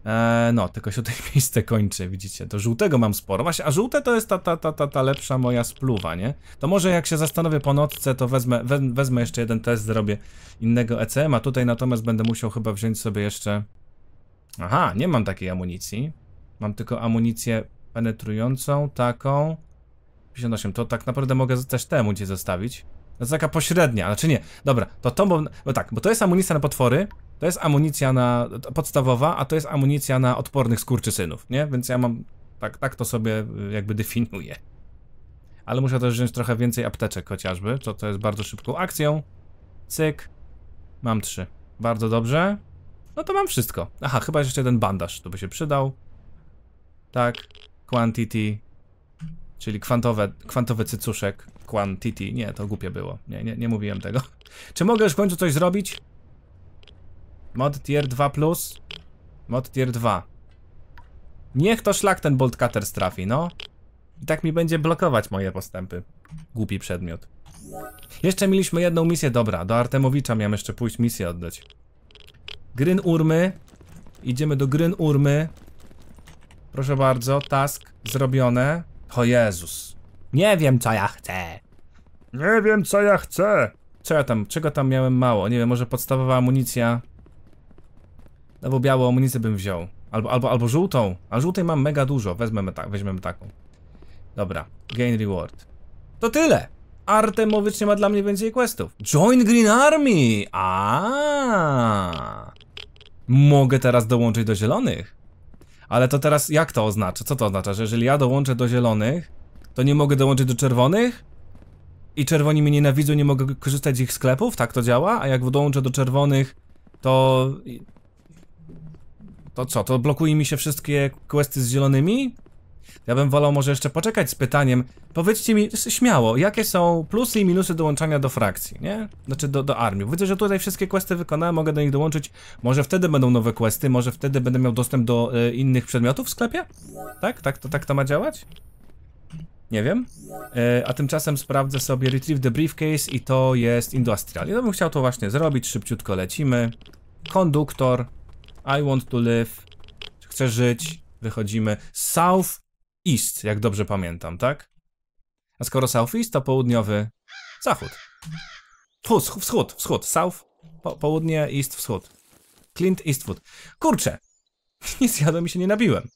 Eee, no, tylko się tutaj miejsce kończy, widzicie. Do żółtego mam sporo. Właśnie, a żółte to jest ta, ta, ta, ta, ta lepsza moja spluwa, nie? To może jak się zastanowię po nocce, to wezmę, we, wezmę jeszcze jeden test, zrobię innego ECM, a tutaj natomiast będę musiał chyba wziąć sobie jeszcze... Aha, nie mam takiej amunicji. Mam tylko amunicję penetrującą, taką... 58, to tak naprawdę mogę też temu cię zostawić. To jest taka pośrednia, znaczy nie, dobra, to to, bo, bo tak, bo to jest amunicja na potwory, to jest amunicja na, podstawowa, a to jest amunicja na odpornych skurczysynów, nie? Więc ja mam, tak, tak to sobie y, jakby definiuję. Ale muszę też wziąć trochę więcej apteczek chociażby, co to jest bardzo szybką akcją. Cyk. Mam trzy. Bardzo dobrze. No to mam wszystko. Aha, chyba jeszcze jeden bandaż, to by się przydał. Tak, quantity, Czyli kwantowe, kwantowy cycuszek, quantity. Nie, to głupie było. Nie, nie, nie mówiłem tego. Czy mogę już w końcu coś zrobić? Mod tier 2 plus. Mod tier 2. Niech to szlak ten bolt cutter trafi, no. I tak mi będzie blokować moje postępy. Głupi przedmiot. Jeszcze mieliśmy jedną misję, dobra. Do Artemowicza miałem jeszcze pójść misję oddać. Gryn Urmy. Idziemy do Gryn Urmy. Proszę bardzo, task zrobione. O Jezus. Nie wiem, co ja chcę. Nie wiem, co ja chcę. Co ja tam, czego tam miałem mało? Nie wiem, może podstawowa amunicja. No bo białą amunicję bym wziął. Albo, albo, albo żółtą. A żółtej mam mega dużo. Wezmę ta weźmiemy taką. Dobra. Gain reward. To tyle. Artemowicz nie ma dla mnie więcej questów. Join Green Army! A. Mogę teraz dołączyć do zielonych. Ale to teraz jak to oznacza? Co to oznacza? Że jeżeli ja dołączę do zielonych, to nie mogę dołączyć do czerwonych? I czerwoni mnie nienawidzą, nie mogę korzystać z ich sklepów? Tak to działa? A jak dołączę do czerwonych, to... To co? To blokuje mi się wszystkie questy z zielonymi? Ja bym wolał może jeszcze poczekać z pytaniem. Powiedzcie mi śmiało, jakie są plusy i minusy dołączania do frakcji, nie? Znaczy do, do armii. Widzę, że tutaj wszystkie questy wykonałem, mogę do nich dołączyć. Może wtedy będą nowe questy, może wtedy będę miał dostęp do y, innych przedmiotów w sklepie? Tak? Tak to, tak to ma działać? Nie wiem. E, a tymczasem sprawdzę sobie Retrieve the Briefcase i to jest Industrial. Ja bym chciał to właśnie zrobić, szybciutko lecimy. Konduktor. I want to live. Chcę żyć. Wychodzimy. South East, jak dobrze pamiętam, tak? A skoro South East to południowy zachód. Wschód, wschód, wschód, south, po, południe, east, wschód. Clint Eastwood. Kurczę, nie zjadłem i się nie nabiłem.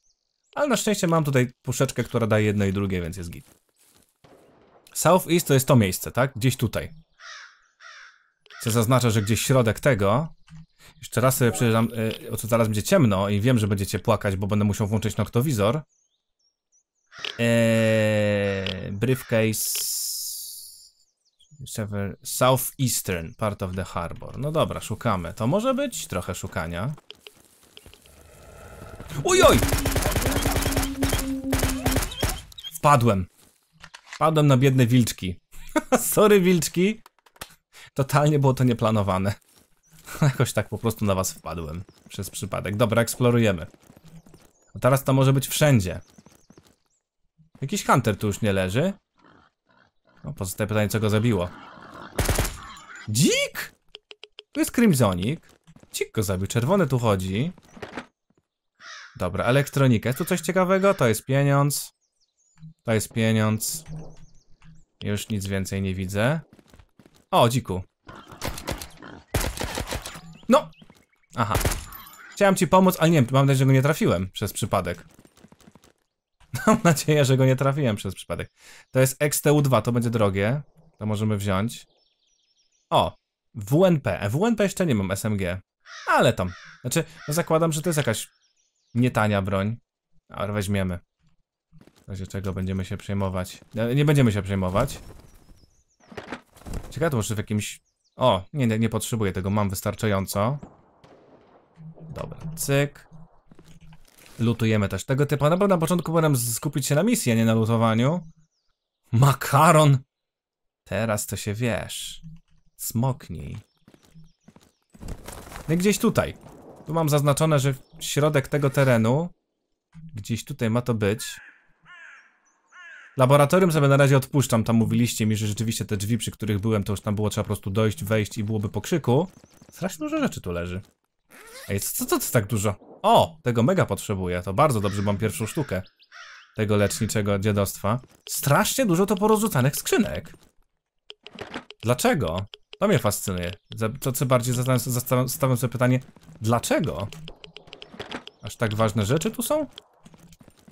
Ale na szczęście mam tutaj puszeczkę, która daje jedno i drugie, więc jest git. South East to jest to miejsce, tak? Gdzieś tutaj. Co zaznacza, że gdzieś środek tego... Jeszcze raz sobie przeczytam, y, o co zaraz będzie ciemno i wiem, że będziecie płakać, bo będę musiał włączyć noktowizor. Eee, briefcase Southeastern part of the harbor. No dobra, szukamy. To może być trochę szukania. Ujoj! Wpadłem. Wpadłem na biedne wilczki. Sorry wilczki. Totalnie było to nieplanowane. Jakoś tak po prostu na was wpadłem. Przez przypadek. Dobra, eksplorujemy. A no teraz to może być wszędzie. Jakiś hunter tu już nie leży. No, pozostaje pytanie, co go zabiło. Dzik! To jest Crimsonik. Dzik go zabił, czerwony tu chodzi. Dobra, elektronika. Jest tu coś ciekawego? To jest pieniądz. To jest pieniądz. Już nic więcej nie widzę. O, dziku. No! Aha. Chciałem ci pomóc, ale nie wiem, mam nadzieję, że go nie trafiłem przez przypadek. Mam nadzieję, że go nie trafiłem przez przypadek. To jest XTU2, to będzie drogie. To możemy wziąć. O, WNP. WNP jeszcze nie mam, SMG. Ale tam. Znaczy, no zakładam, że to jest jakaś nietania broń. Ale weźmiemy. W razie czego będziemy się przejmować. Nie będziemy się przejmować. Ciekawe, to może w jakimś... O, nie, nie, nie potrzebuję tego, mam wystarczająco. Dobra, cyk lutujemy też tego typu. Na pewno na początku powinienem skupić się na misji, a nie na lutowaniu. Makaron! Teraz to się wiesz. Smoknij. No gdzieś tutaj. Tu mam zaznaczone, że środek tego terenu Gdzieś tutaj ma to być. Laboratorium sobie na razie odpuszczam, tam mówiliście mi, że rzeczywiście te drzwi, przy których byłem, to już tam było trzeba po prostu dojść, wejść i byłoby krzyku. Strasznie dużo rzeczy tu leży. Ej, co, co, co tak dużo? O! Tego mega potrzebuję. To bardzo dobrze, mam pierwszą sztukę tego leczniczego dziadostwa. Strasznie dużo to porozrzucanych skrzynek. Dlaczego? To mnie fascynuje. To co bardziej zastanawiam sobie pytanie, dlaczego? Aż tak ważne rzeczy tu są?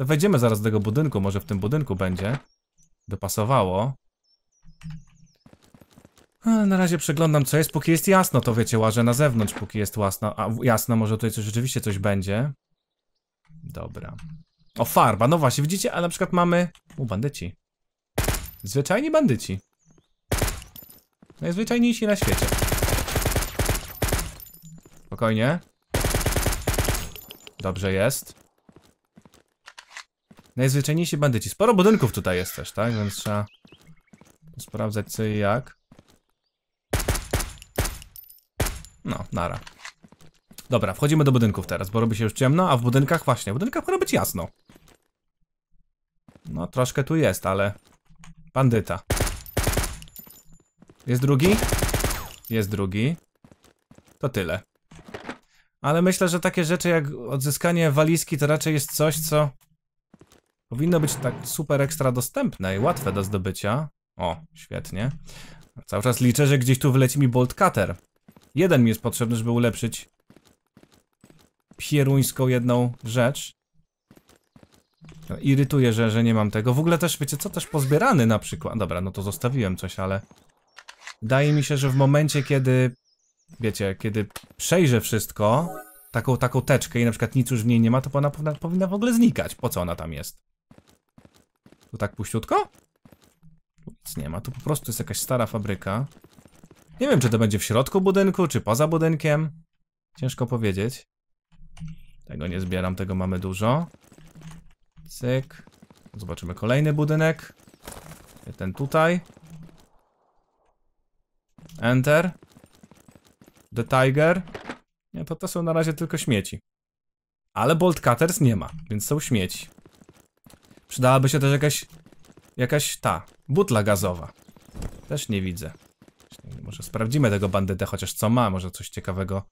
wejdziemy zaraz do tego budynku, może w tym budynku będzie. Dopasowało. Na razie przeglądam co jest, póki jest jasno, to wiecie, łażę na zewnątrz, póki jest jasno, a jasno może tutaj coś, rzeczywiście coś będzie. Dobra. O, farba, no właśnie, widzicie, a na przykład mamy... U, bandyci. Zwyczajni bandyci. Najzwyczajniejsi na świecie. Spokojnie. Dobrze jest. Najzwyczajniejsi bandyci. Sporo budynków tutaj jest też, tak? Więc trzeba sprawdzać co i jak. No, nara. Dobra, wchodzimy do budynków teraz, bo robi się już ciemno, a w budynkach właśnie, w budynkach powinno być jasno. No, troszkę tu jest, ale... Bandyta. Jest drugi? Jest drugi. To tyle. Ale myślę, że takie rzeczy jak odzyskanie walizki to raczej jest coś, co... Powinno być tak super ekstra dostępne i łatwe do zdobycia. O, świetnie. Cały czas liczę, że gdzieś tu wyleci mi bolt cutter. Jeden mi jest potrzebny, żeby ulepszyć pieruńską jedną rzecz. No, Irytuje, że, że nie mam tego. W ogóle też, wiecie co, też pozbierany na przykład. Dobra, no to zostawiłem coś, ale... Daje mi się, że w momencie, kiedy... Wiecie, kiedy przejrzę wszystko, taką, taką teczkę i na przykład nic już w niej nie ma, to ona powinna, powinna w ogóle znikać. Po co ona tam jest? Tu tak puściutko? Nic nie ma, tu po prostu jest jakaś stara fabryka. Nie wiem, czy to będzie w środku budynku, czy poza budynkiem. Ciężko powiedzieć. Tego nie zbieram, tego mamy dużo. Cyk. Zobaczymy kolejny budynek. Ten tutaj. Enter. The Tiger. Nie, to, to są na razie tylko śmieci. Ale Bolt Cutters nie ma, więc są śmieci. Przydałaby się też jakaś... Jakaś ta, butla gazowa. Też nie widzę. Może sprawdzimy tego bandytę, chociaż co ma, może coś ciekawego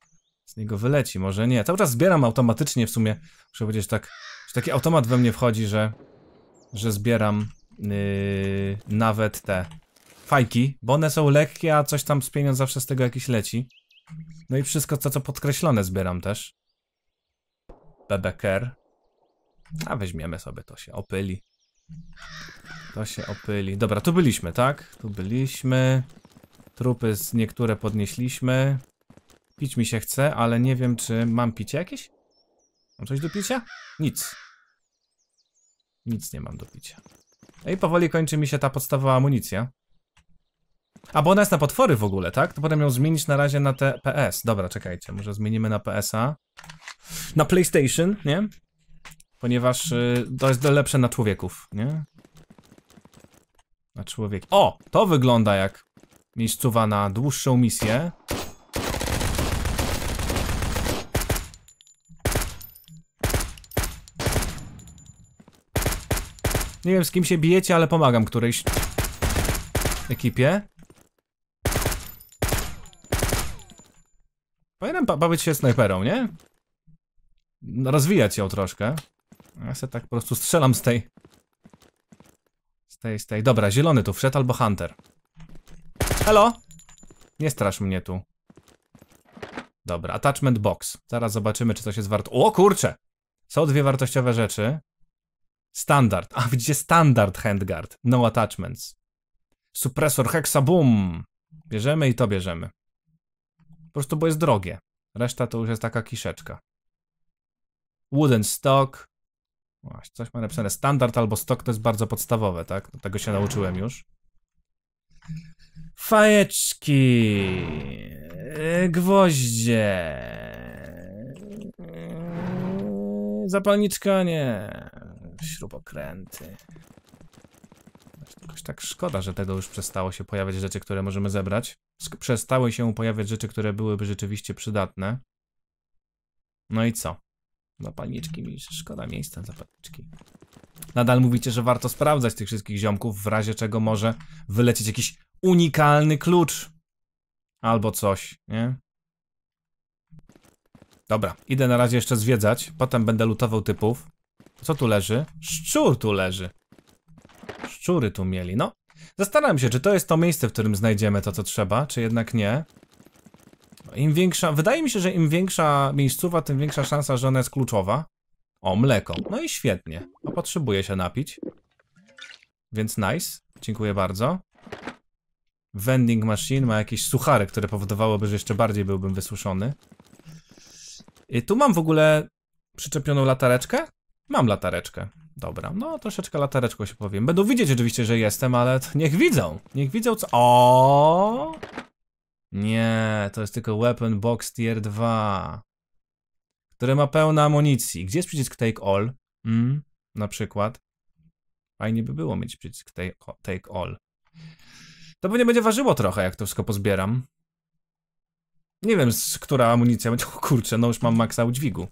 z niego wyleci, może nie. Cały czas zbieram automatycznie w sumie, muszę powiedzieć tak, że taki automat we mnie wchodzi, że, że zbieram yy, nawet te fajki, bo one są lekkie, a coś tam z pieniądz zawsze z tego jakiś leci. No i wszystko to, co podkreślone zbieram też. Bebeker. A weźmiemy sobie, to się opyli. To się opyli. Dobra, tu byliśmy, tak? Tu byliśmy. Trupy z niektóre podnieśliśmy. Pić mi się chce, ale nie wiem, czy mam picie jakieś? Mam coś do picia? Nic. Nic nie mam do picia. No i powoli kończy mi się ta podstawowa amunicja. A, bo ona jest na potwory w ogóle, tak? To potem ją zmienić na razie na te PS. Dobra, czekajcie, może zmienimy na PSA. Na PlayStation, nie? Ponieważ y, to jest lepsze na człowieków, nie? Na człowiek. O! To wygląda jak miejscowa na dłuższą misję. Nie wiem z kim się bijecie, ale pomagam którejś ekipie. Powinienem bawić się snajperą, nie? Rozwijać ją troszkę. Ja se tak po prostu strzelam z tej... Z tej, z tej. Dobra, zielony tu wszedł albo Hunter. Halo? Nie strasz mnie tu. Dobra, attachment box. Zaraz zobaczymy, czy coś jest warte. O kurcze! Są dwie wartościowe rzeczy. Standard. A widzicie, standard handguard. No attachments. Supresor hexa boom. Bierzemy i to bierzemy. Po prostu, bo jest drogie. Reszta to już jest taka kiszeczka. Wooden stock. Właśnie, coś ma napisane. Standard albo stock to jest bardzo podstawowe, tak? Tego się nauczyłem już fajeczki, gwoździe, zapalniczka nie, śrubokręty. Jakoś tak szkoda, że tego już przestało się pojawiać rzeczy, które możemy zebrać. Przestały się pojawiać rzeczy, które byłyby rzeczywiście przydatne. No i co? Zapalniczki mi szkoda miejsca zapalniczki. Nadal mówicie, że warto sprawdzać tych wszystkich ziomków, w razie czego może wylecieć jakiś unikalny klucz. Albo coś, nie? Dobra, idę na razie jeszcze zwiedzać, potem będę lutował typów. Co tu leży? Szczur tu leży. Szczury tu mieli, no. Zastanawiam się, czy to jest to miejsce, w którym znajdziemy to, co trzeba, czy jednak nie. Im większa, wydaje mi się, że im większa miejscowa, tym większa szansa, że ona jest kluczowa. O, mleko. No i świetnie. A potrzebuję się napić. Więc nice. Dziękuję bardzo. Vending machine ma jakieś suchary, które powodowałoby, że jeszcze bardziej byłbym wysuszony. I tu mam w ogóle przyczepioną latareczkę? Mam latareczkę. Dobra, no troszeczkę latareczką się powiem. Będą widzieć oczywiście, że jestem, ale niech widzą. Niech widzą co... O! Nie, to jest tylko weapon box tier 2 które ma pełno amunicji. Gdzie jest przycisk take all? Mm, na przykład. Fajnie by było mieć przycisk take all. To pewnie będzie ważyło trochę, jak to wszystko pozbieram. Nie wiem, z, która amunicja będzie. O kurczę, no już mam maksa u dźwigu.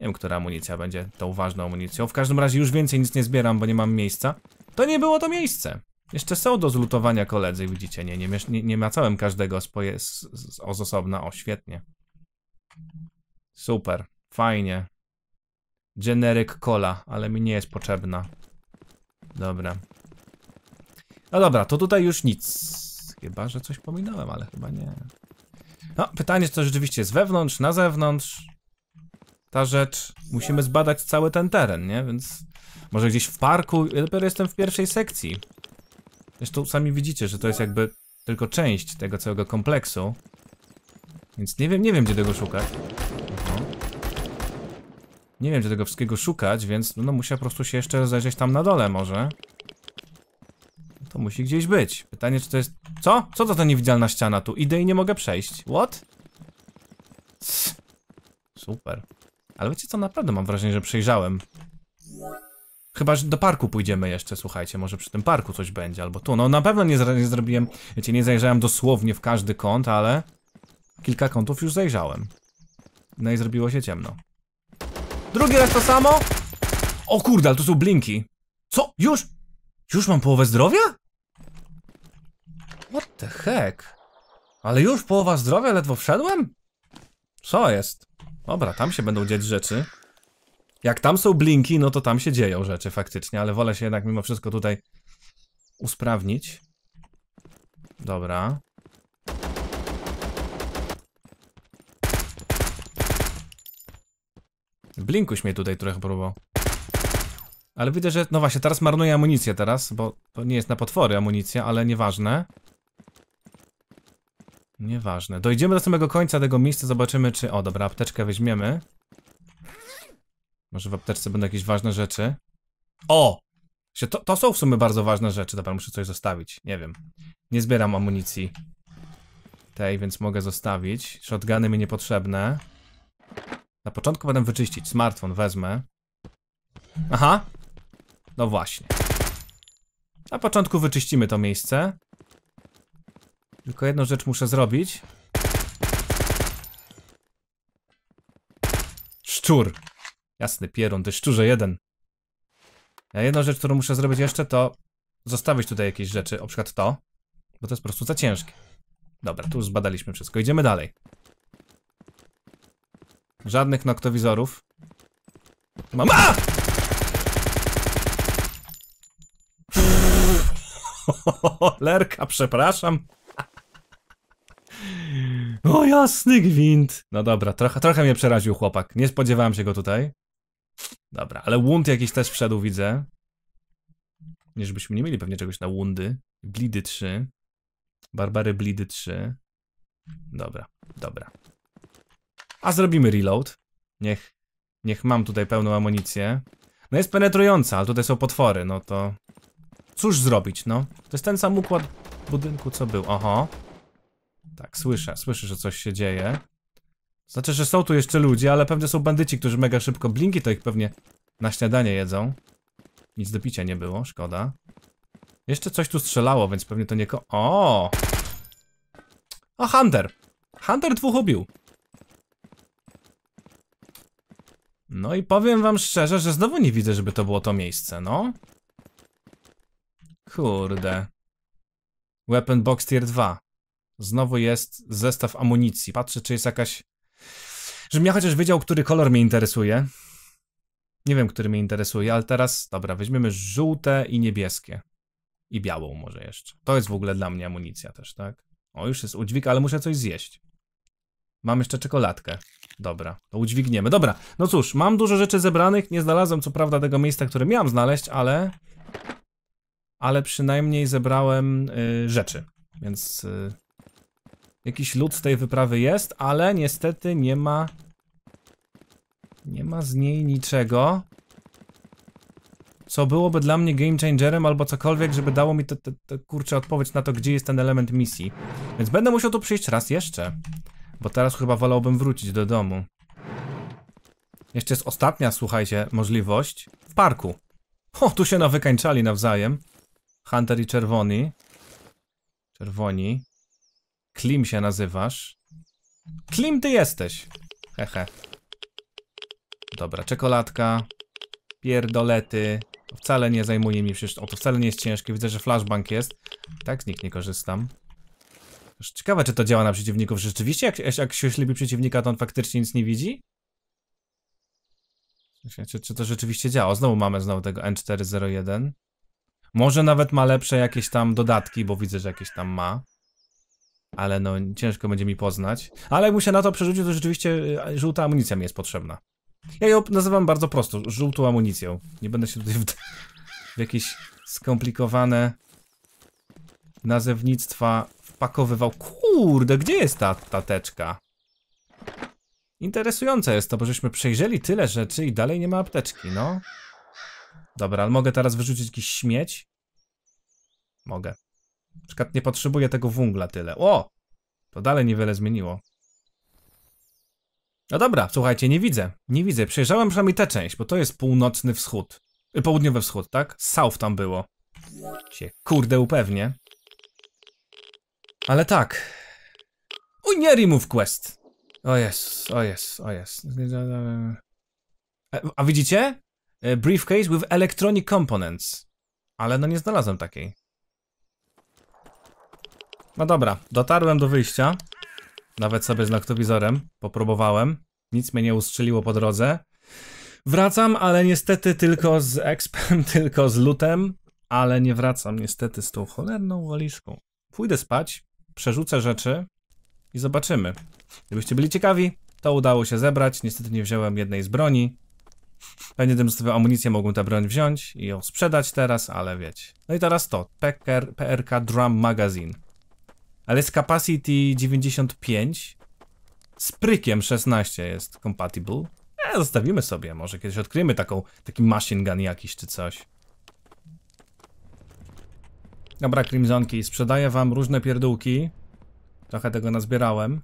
Nie wiem, która amunicja będzie tą ważną amunicją. W każdym razie już więcej nic nie zbieram, bo nie mam miejsca. To nie było to miejsce. Jeszcze są do zlutowania koledzy, widzicie, nie, nie, nie, nie macałem każdego z, z, z, z osobna, o świetnie. Super. Fajnie. Generic cola, ale mi nie jest potrzebna. Dobra. No dobra, to tutaj już nic. Chyba, że coś pominąłem, ale chyba nie. No, pytanie, czy to rzeczywiście jest wewnątrz, na zewnątrz. Ta rzecz. Musimy zbadać cały ten teren, nie? Więc może gdzieś w parku. Ja dopiero jestem w pierwszej sekcji. Zresztą sami widzicie, że to jest jakby tylko część tego całego kompleksu. Więc nie wiem, nie wiem gdzie tego szukać. Nie wiem, gdzie tego wszystkiego szukać, więc no, no musiał po prostu się jeszcze rozejrzeć tam na dole może. To musi gdzieś być. Pytanie, czy to jest... Co? Co to ta niewidzialna ściana tu? Idę i nie mogę przejść. What? Super. Ale wiecie co, naprawdę mam wrażenie, że przejrzałem. Chyba, że do parku pójdziemy jeszcze, słuchajcie, może przy tym parku coś będzie, albo tu. No na pewno nie, nie zrobiłem, wiecie, nie zajrzałem dosłownie w każdy kąt, ale kilka kątów już zajrzałem. No i zrobiło się ciemno. Drugi raz to samo. O kurde, ale to są blinki. Co? Już? Już mam połowę zdrowia? What the heck? Ale już połowa zdrowia, ledwo wszedłem? Co jest? Dobra, tam się będą dziać rzeczy. Jak tam są blinki, no to tam się dzieją rzeczy faktycznie, ale wolę się jednak mimo wszystko tutaj usprawnić. Dobra. blinkuś mnie tutaj trochę próbował. Ale widzę, że... No właśnie, teraz marnuję amunicję teraz, bo to nie jest na potwory amunicja, ale nieważne. Nieważne. Dojdziemy do samego końca tego miejsca, zobaczymy czy... O, dobra, apteczkę weźmiemy. Może w apteczce będą jakieś ważne rzeczy. O! To, to są w sumie bardzo ważne rzeczy. Dobra, muszę coś zostawić. Nie wiem. Nie zbieram amunicji tej, więc mogę zostawić. Shotguny mi niepotrzebne. Na początku będę wyczyścić smartfon, wezmę. Aha. No właśnie. Na początku wyczyścimy to miejsce. Tylko jedną rzecz muszę zrobić. Szczur. Jasny pierun, To szczurze jeden. A jedną rzecz, którą muszę zrobić jeszcze, to zostawić tutaj jakieś rzeczy, na przykład to, bo to jest po prostu za ciężkie. Dobra, tu zbadaliśmy wszystko, idziemy dalej. Żadnych noktowizorów. Mam... A! Lerka, przepraszam. O jasny gwint. No dobra, trochę, trochę mnie przeraził chłopak. Nie spodziewałem się go tutaj. Dobra, ale łund jakiś też wszedł, widzę. Nie, żebyśmy nie mieli pewnie czegoś na łundy. Blidy 3. Barbary Blidy 3. Dobra, dobra. A zrobimy reload. Niech, niech mam tutaj pełną amunicję. No jest penetrująca, ale tutaj są potwory, no to... Cóż zrobić, no? To jest ten sam układ budynku, co był. Oho. Tak, słyszę, słyszę, że coś się dzieje. Znaczy, że są tu jeszcze ludzie, ale pewnie są bandyci, którzy mega szybko blinki, to ich pewnie na śniadanie jedzą. Nic do picia nie było, szkoda. Jeszcze coś tu strzelało, więc pewnie to nie ko... O! O, Hunter! Hunter dwóch ubił. No i powiem wam szczerze, że znowu nie widzę, żeby to było to miejsce, no. Kurde. Weapon Box Tier 2. Znowu jest zestaw amunicji. Patrzę, czy jest jakaś... Żebym ja chociaż wiedział, który kolor mnie interesuje. Nie wiem, który mnie interesuje, ale teraz... Dobra, weźmiemy żółte i niebieskie. I białą może jeszcze. To jest w ogóle dla mnie amunicja też, tak? O, już jest udźwig, ale muszę coś zjeść. Mam jeszcze czekoladkę. Dobra, to udźwigniemy. Dobra, no cóż, mam dużo rzeczy zebranych. Nie znalazłem co prawda tego miejsca, które miałem znaleźć, ale... Ale przynajmniej zebrałem y, rzeczy. Więc y, jakiś lód z tej wyprawy jest, ale niestety nie ma... Nie ma z niej niczego co byłoby dla mnie game changerem albo cokolwiek, żeby dało mi to, to, to, kurczę odpowiedź na to, gdzie jest ten element misji. Więc będę musiał tu przyjść raz jeszcze. Bo teraz chyba wolałbym wrócić do domu. Jeszcze jest ostatnia, słuchajcie, możliwość. W parku. O, tu się nawykańczali nawzajem. Hunter i Czerwoni. Czerwoni. Klim się nazywasz. Klim ty jesteś. Hehe. Dobra, czekoladka. Pierdolety. To wcale nie zajmuje mi przecież... O, to wcale nie jest ciężkie. Widzę, że flashbank jest. Tak z nich nie korzystam. Ciekawe, czy to działa na przeciwników rzeczywiście, jak, jak się ślepi przeciwnika, to on faktycznie nic nie widzi? Czy, czy to rzeczywiście działa? Znowu mamy znowu tego N401. Może nawet ma lepsze jakieś tam dodatki, bo widzę, że jakieś tam ma. Ale no, ciężko będzie mi poznać. Ale jakbym się na to przerzucił, to rzeczywiście y, żółta amunicja mi jest potrzebna. Ja ją nazywam bardzo prosto, żółtą amunicją. Nie będę się tutaj w, w jakieś skomplikowane nazewnictwa odpakowywał. Kurde, gdzie jest ta teczka? Interesujące jest to, bo żeśmy przejrzeli tyle rzeczy i dalej nie ma apteczki, no. Dobra, ale mogę teraz wyrzucić jakiś śmieć? Mogę. Na przykład nie potrzebuję tego wungla tyle. O! To dalej niewiele zmieniło. No dobra, słuchajcie, nie widzę. Nie widzę. Przejrzałem przynajmniej tę część, bo to jest północny wschód. Y, południowy wschód, tak? South tam było. Cie, kurde upewnię. Ale tak. Uj, nie remove quest. O jest, o jest, o jest. E, a widzicie? E, briefcase with electronic components. Ale no nie znalazłem takiej. No dobra, dotarłem do wyjścia. Nawet sobie z noktowizorem popróbowałem. Nic mnie nie ustrzeliło po drodze. Wracam, ale niestety tylko z expem, tylko z lutem. Ale nie wracam niestety z tą cholerną walizką. Pójdę spać, przerzucę rzeczy i zobaczymy. Gdybyście byli ciekawi, to udało się zebrać. Niestety nie wziąłem jednej z broni. Pewnie tym sobie amunicję mogłem tę broń wziąć i ją sprzedać teraz, ale wiecie. No i teraz to, PKR, PRK Drum Magazine. Ale jest capacity 95. Z prykiem 16 jest compatible. E, zostawimy sobie, może kiedyś odkryjemy taką, taki machine gun jakiś czy coś. Dobra, Crimsonki, sprzedaję wam różne pierdółki. Trochę tego nazbierałem.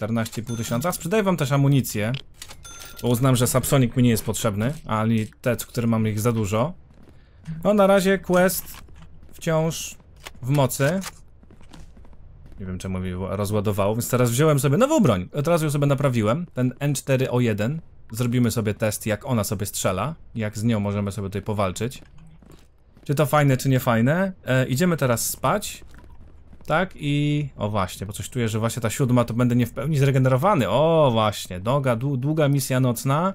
14,5 tysiąca. Sprzedaję wam też amunicję. Bo uznam, że Sapsonic mi nie jest potrzebny, ani te, które mam ich za dużo. No na razie quest wciąż w mocy. Nie wiem czemu mi rozładowało, więc teraz wziąłem sobie nową broń. Od razu ją sobie naprawiłem, ten N4O1. Zrobimy sobie test, jak ona sobie strzela, jak z nią możemy sobie tutaj powalczyć czy to fajne, czy nie fajne. E, idziemy teraz spać. Tak i... O właśnie, bo coś czuję, że właśnie ta siódma to będę nie w pełni zregenerowany. O właśnie, długa, długa misja nocna.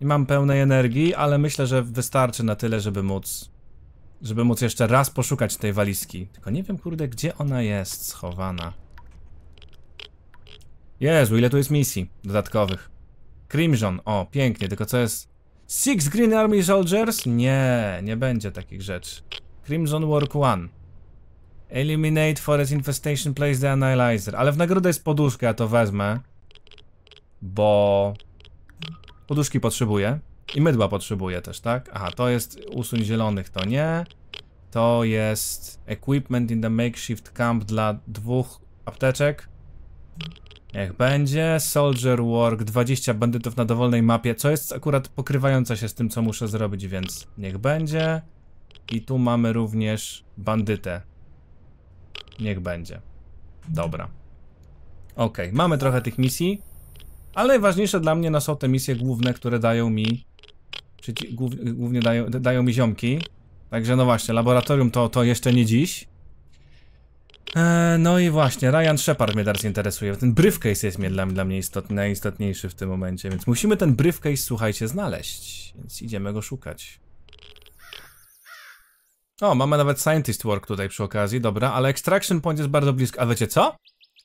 I mam pełnej energii, ale myślę, że wystarczy na tyle, żeby móc... Żeby móc jeszcze raz poszukać tej walizki. Tylko nie wiem, kurde, gdzie ona jest schowana. Jezu, ile tu jest misji dodatkowych. Crimson, o, pięknie, tylko co jest... Six Green Army Soldiers? Nie, nie będzie takich rzeczy. Crimson Work 1. Eliminate Forest Infestation Place the Analyzer. Ale w nagrodę jest poduszka, ja to wezmę. Bo... Poduszki potrzebuję. I mydła potrzebuję też, tak? Aha, to jest usuń zielonych, to nie. To jest equipment in the makeshift camp dla dwóch apteczek. Niech będzie. Soldier Work, 20 bandytów na dowolnej mapie, co jest akurat pokrywające się z tym, co muszę zrobić, więc niech będzie. I tu mamy również bandytę. Niech będzie. Dobra. Ok, mamy trochę tych misji, ale najważniejsze dla mnie no, są te misje główne, które dają mi, czyli głównie dają, dają mi ziomki. Także no właśnie, laboratorium to, to jeszcze nie dziś. Eee, no i właśnie, Ryan Shepard mnie teraz interesuje. Ten briefcase jest mnie, dla, dla mnie najistotniejszy w tym momencie, więc musimy ten briefcase, słuchajcie, znaleźć. Więc idziemy go szukać. O, mamy nawet Scientist Work tutaj przy okazji, dobra, ale Extraction Point jest bardzo blisko. A wiecie co?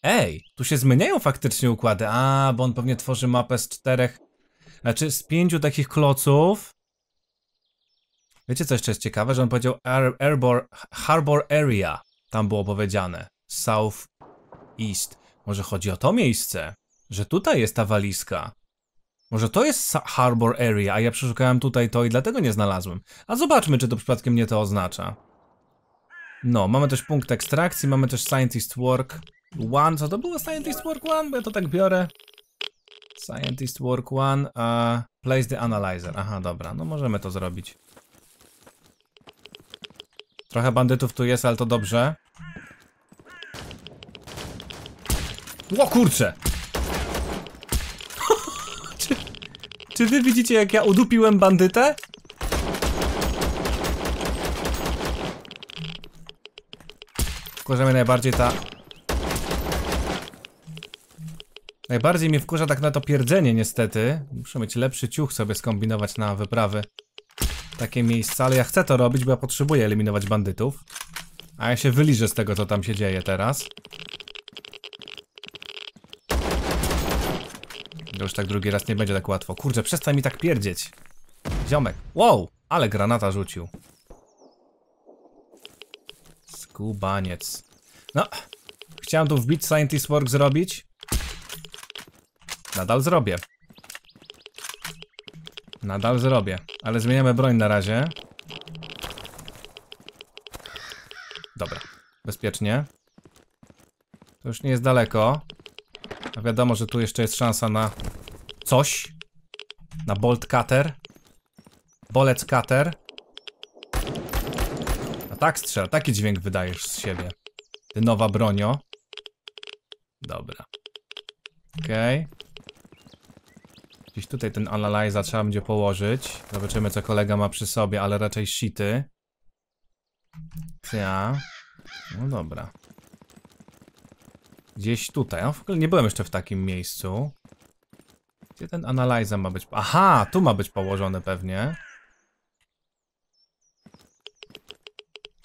Ej, tu się zmieniają faktycznie układy. A, bo on pewnie tworzy mapę z czterech, znaczy z pięciu takich kloców. Wiecie co jeszcze jest ciekawe, że on powiedział Air, Airbor, Harbor Area. Tam było powiedziane South East. Może chodzi o to miejsce, że tutaj jest ta walizka. Może to jest Harbor Area, a ja przeszukałem tutaj to i dlatego nie znalazłem. A zobaczmy, czy to przypadkiem nie to oznacza. No, mamy też punkt ekstrakcji, mamy też Scientist Work One. Co to było Scientist Work One? Bo ja to tak biorę. Scientist Work One, uh, Place the Analyzer. Aha, dobra, no możemy to zrobić. Trochę bandytów tu jest, ale to dobrze. O kurcze! czy, czy wy widzicie jak ja udupiłem bandytę? Wkurza mnie najbardziej ta... Najbardziej mnie wkurza tak na to pierdzenie niestety. Muszę mieć lepszy ciuch sobie skombinować na wyprawy takie miejsca, ale ja chcę to robić, bo ja potrzebuję eliminować bandytów. A ja się wyliżę z tego, co tam się dzieje teraz. już tak drugi raz nie będzie tak łatwo. Kurczę, przestań mi tak pierdzieć. Ziomek. Wow, ale granata rzucił. Skubaniec. No, chciałem tu wbić Scientist Work zrobić. Nadal zrobię. Nadal zrobię, ale zmieniamy broń na razie. Dobra, bezpiecznie. To już nie jest daleko. A wiadomo, że tu jeszcze jest szansa na coś. Na bolt cutter. Bolec cutter. A tak strzela, taki dźwięk wydajesz z siebie. Ty nowa bronio. Dobra. Okej. Okay. Gdzieś tutaj ten analyza trzeba będzie położyć. Zobaczymy, co kolega ma przy sobie, ale raczej shity. Ja. No dobra. Gdzieś tutaj. Ja w ogóle nie byłem jeszcze w takim miejscu. Gdzie ten analiza ma być? Aha, tu ma być położony pewnie.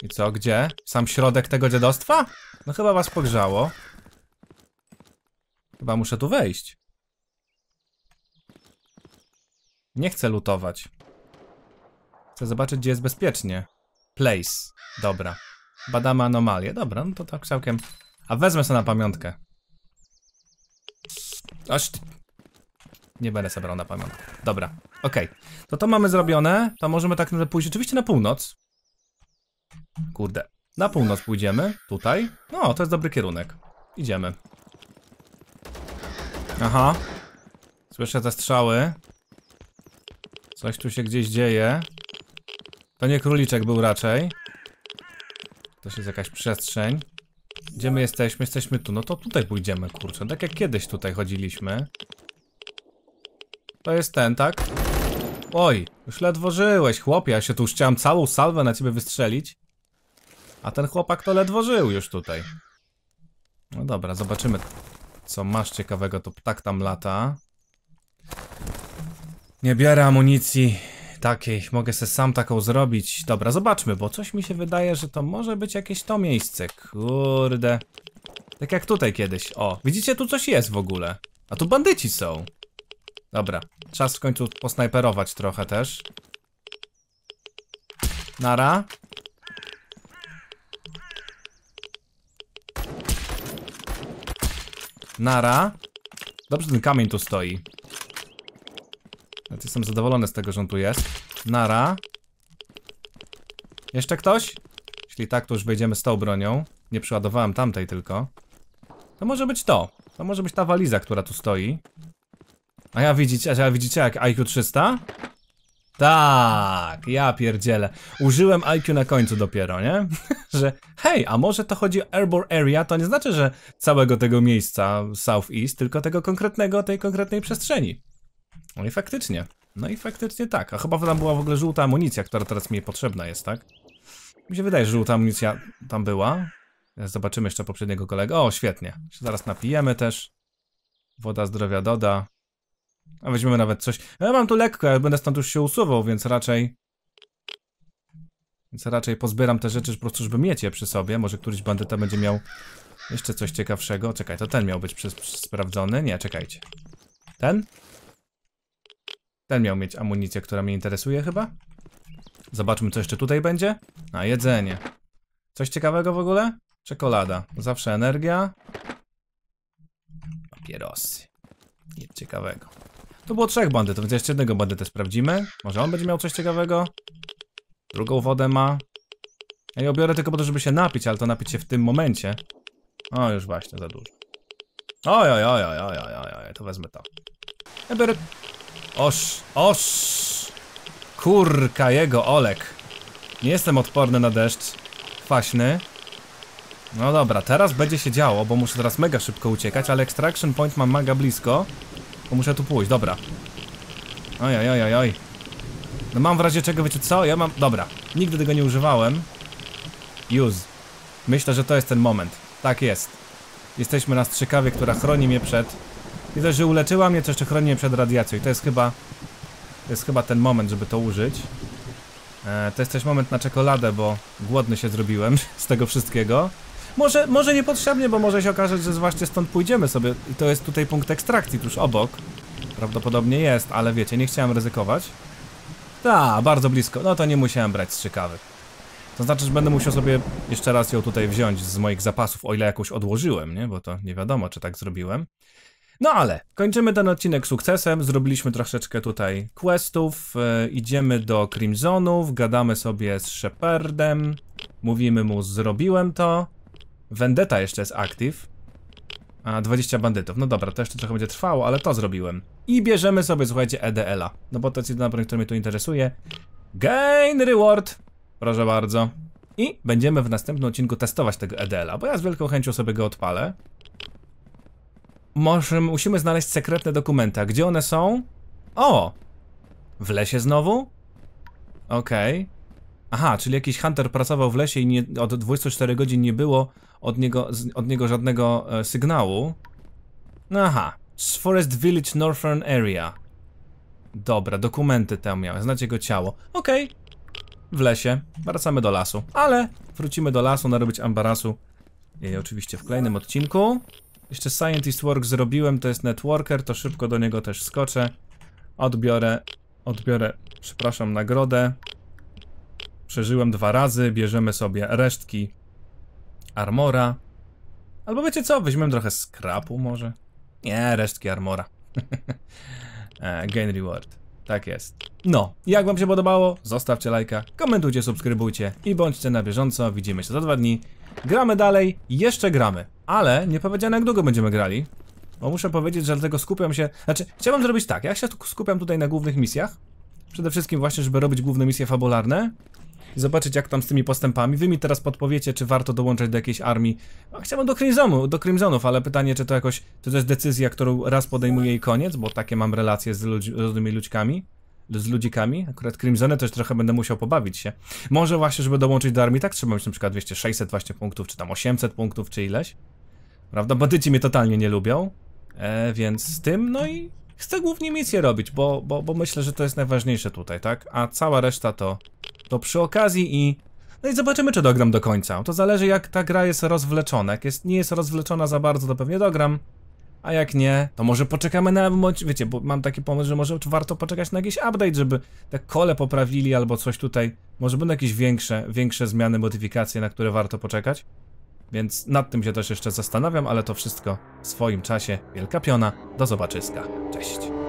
I co, gdzie? Sam środek tego dziadostwa? No chyba was pogrzało. Chyba muszę tu wejść. Nie chcę lutować. Chcę zobaczyć, gdzie jest bezpiecznie. Place. Dobra. Badamy anomalię. Dobra, no to tak całkiem... A wezmę sobie na pamiątkę. Oś... Nie będę sobie brał na pamiątkę. Dobra, okej. Okay. To to mamy zrobione. To możemy tak naprawdę pójść oczywiście na północ. Kurde. Na północ pójdziemy. Tutaj. No, to jest dobry kierunek. Idziemy. Aha. Słyszę te strzały. Coś tu się gdzieś dzieje. To nie króliczek był raczej. To jest jakaś przestrzeń. Gdzie my jesteśmy? Jesteśmy tu. No to tutaj pójdziemy, kurczę. Tak jak kiedyś tutaj chodziliśmy. To jest ten, tak? Oj, już ledwo żyłeś, chłopie. Ja się tu już chciałem całą salwę na ciebie wystrzelić. A ten chłopak to ledwo żył już tutaj. No dobra, zobaczymy, co masz ciekawego. To ptak tam lata. Nie biorę amunicji takiej. Mogę sobie sam taką zrobić. Dobra, zobaczmy, bo coś mi się wydaje, że to może być jakieś to miejsce. Kurde. Tak jak tutaj kiedyś. O, widzicie, tu coś jest w ogóle. A tu bandyci są. Dobra, czas w końcu posnajperować trochę też. Nara. Nara. Dobrze ten kamień tu stoi akurat jestem zadowolony z tego, że on tu jest. Nara. Jeszcze ktoś? Jeśli tak, to już wejdziemy z tą bronią. Nie przyładowałem tamtej tylko. To może być to. To może być ta waliza, która tu stoi. A ja widzicie, a ja widzicie jak IQ 300? Tak, ja pierdzielę. Użyłem IQ na końcu dopiero, nie? że hej, a może to chodzi o Airborne Area, to nie znaczy, że całego tego miejsca South East, tylko tego konkretnego, tej konkretnej przestrzeni. No i faktycznie. No i faktycznie tak. A chyba tam była w ogóle żółta amunicja, która teraz mi potrzebna jest, tak? Mi się wydaje, że żółta amunicja tam była. Zobaczymy jeszcze poprzedniego kolegę. O, świetnie. Zaraz napijemy też. Woda zdrowia doda. A weźmiemy nawet coś. Ja mam tu lekko, ja będę stąd już się usuwał, więc raczej... Więc raczej pozbieram te rzeczy, po prostu żeby mieć je przy sobie. Może któryś bandyta będzie miał jeszcze coś ciekawszego. Czekaj, to ten miał być sprawdzony. Nie, czekajcie. Ten? Ten miał mieć amunicję, która mnie interesuje chyba. Zobaczmy, co jeszcze tutaj będzie. A, jedzenie. Coś ciekawego w ogóle? Czekolada. Zawsze energia. Papierosy. Nic ciekawego. To było trzech bandytów, więc jeszcze jednego bandytę sprawdzimy. Może on będzie miał coś ciekawego? Drugą wodę ma. Ja ją biorę tylko po to, żeby się napić, ale to napić się w tym momencie. O, już właśnie, za dużo. Oj, oj, oj, oj, oj, oj, oj, to wezmę to. Ja biorę Osz, osz! Kurka jego, Olek. Nie jestem odporny na deszcz. Kwaśny. No dobra, teraz będzie się działo, bo muszę teraz mega szybko uciekać, ale extraction point mam mega blisko. Bo muszę tu pójść, dobra. Oj, oj, oj, oj. No mam w razie czego, wiecie co? Ja mam... Dobra. Nigdy tego nie używałem. Use. Myślę, że to jest ten moment. Tak jest. Jesteśmy na strzykawie, która chroni mnie przed Widzę, że uleczyła mnie, co jeszcze chroni przed radiacją i to jest chyba... To jest chyba ten moment, żeby to użyć. E, to jest też moment na czekoladę, bo głodny się zrobiłem z tego wszystkiego. Może, może niepotrzebnie, bo może się okazać, że właśnie stąd pójdziemy sobie. I to jest tutaj punkt ekstrakcji tuż obok. Prawdopodobnie jest, ale wiecie, nie chciałem ryzykować. Ta, bardzo blisko. No to nie musiałem brać strzykawy. To znaczy, że będę musiał sobie jeszcze raz ją tutaj wziąć z moich zapasów, o ile jakąś odłożyłem, nie? Bo to nie wiadomo, czy tak zrobiłem. No ale kończymy ten odcinek sukcesem. Zrobiliśmy troszeczkę tutaj questów. E, idziemy do Crimsonów, gadamy sobie z Shepardem. Mówimy mu, zrobiłem to. Vendetta jeszcze jest active. A, 20 bandytów. No dobra, to jeszcze trochę będzie trwało, ale to zrobiłem. I bierzemy sobie, słuchajcie, EDL-a. No bo to jest jedyna broń, która mnie tu interesuje. Gain reward! Proszę bardzo. I będziemy w następnym odcinku testować tego EDL-a, bo ja z wielką chęcią sobie go odpalę. Może musimy znaleźć sekretne dokumenta. Gdzie one są? O! W lesie znowu? Okej. Okay. Aha, czyli jakiś hunter pracował w lesie i nie, od 24 godzin nie było od niego, od niego żadnego e, sygnału. Aha. Forest Village Northern Area. Dobra, dokumenty tam miałem. Znacie jego ciało. Okej. Okay. W lesie. Wracamy do lasu. Ale wrócimy do lasu, narobić ambarasu. I oczywiście w kolejnym odcinku. Jeszcze Scientist Work zrobiłem, to jest Networker, to szybko do niego też skoczę. Odbiorę, odbiorę, przepraszam, nagrodę. Przeżyłem dwa razy, bierzemy sobie resztki armora. Albo wiecie co, weźmiemy trochę skrapu może. Nie, resztki armora. E, gain reward. Tak jest. No, jak wam się podobało, zostawcie lajka, komentujcie, subskrybujcie i bądźcie na bieżąco. Widzimy się za dwa dni. Gramy dalej, jeszcze gramy ale nie powiedziałem jak długo będziemy grali. Bo muszę powiedzieć, że dlatego skupiam się... Znaczy, chciałbym zrobić tak, ja się skupiam tutaj na głównych misjach. Przede wszystkim właśnie, żeby robić główne misje fabularne. I zobaczyć jak tam z tymi postępami. Wy mi teraz podpowiecie, czy warto dołączać do jakiejś armii. Chciałbym do Crimsonu, do Crimsonów, ale pytanie, czy to jakoś... Czy to jest decyzja, którą raz podejmuję i koniec, bo takie mam relacje z ludź, różnymi ludźkami z ludzikami. Akurat Crimsony też trochę będę musiał pobawić się. Może właśnie, żeby dołączyć do armii, tak trzeba mieć na przykład 200, 600 właśnie punktów, czy tam 800 punktów, czy ileś. Prawda? Bandyci mnie totalnie nie lubią, e, więc z tym, no i chcę głównie misję robić, bo, bo, bo myślę, że to jest najważniejsze tutaj, tak? A cała reszta to, to przy okazji i... No i zobaczymy, czy dogram do końca. To zależy, jak ta gra jest rozwleczona. Jak jest, nie jest rozwleczona za bardzo, to pewnie dogram. A jak nie, to może poczekamy na, wiecie, bo mam taki pomysł, że może warto poczekać na jakiś update, żeby te kole poprawili albo coś tutaj. Może będą jakieś większe, większe zmiany, modyfikacje, na które warto poczekać. Więc nad tym się też jeszcze zastanawiam, ale to wszystko w swoim czasie. Wielka piona, do zobaczyska. Cześć.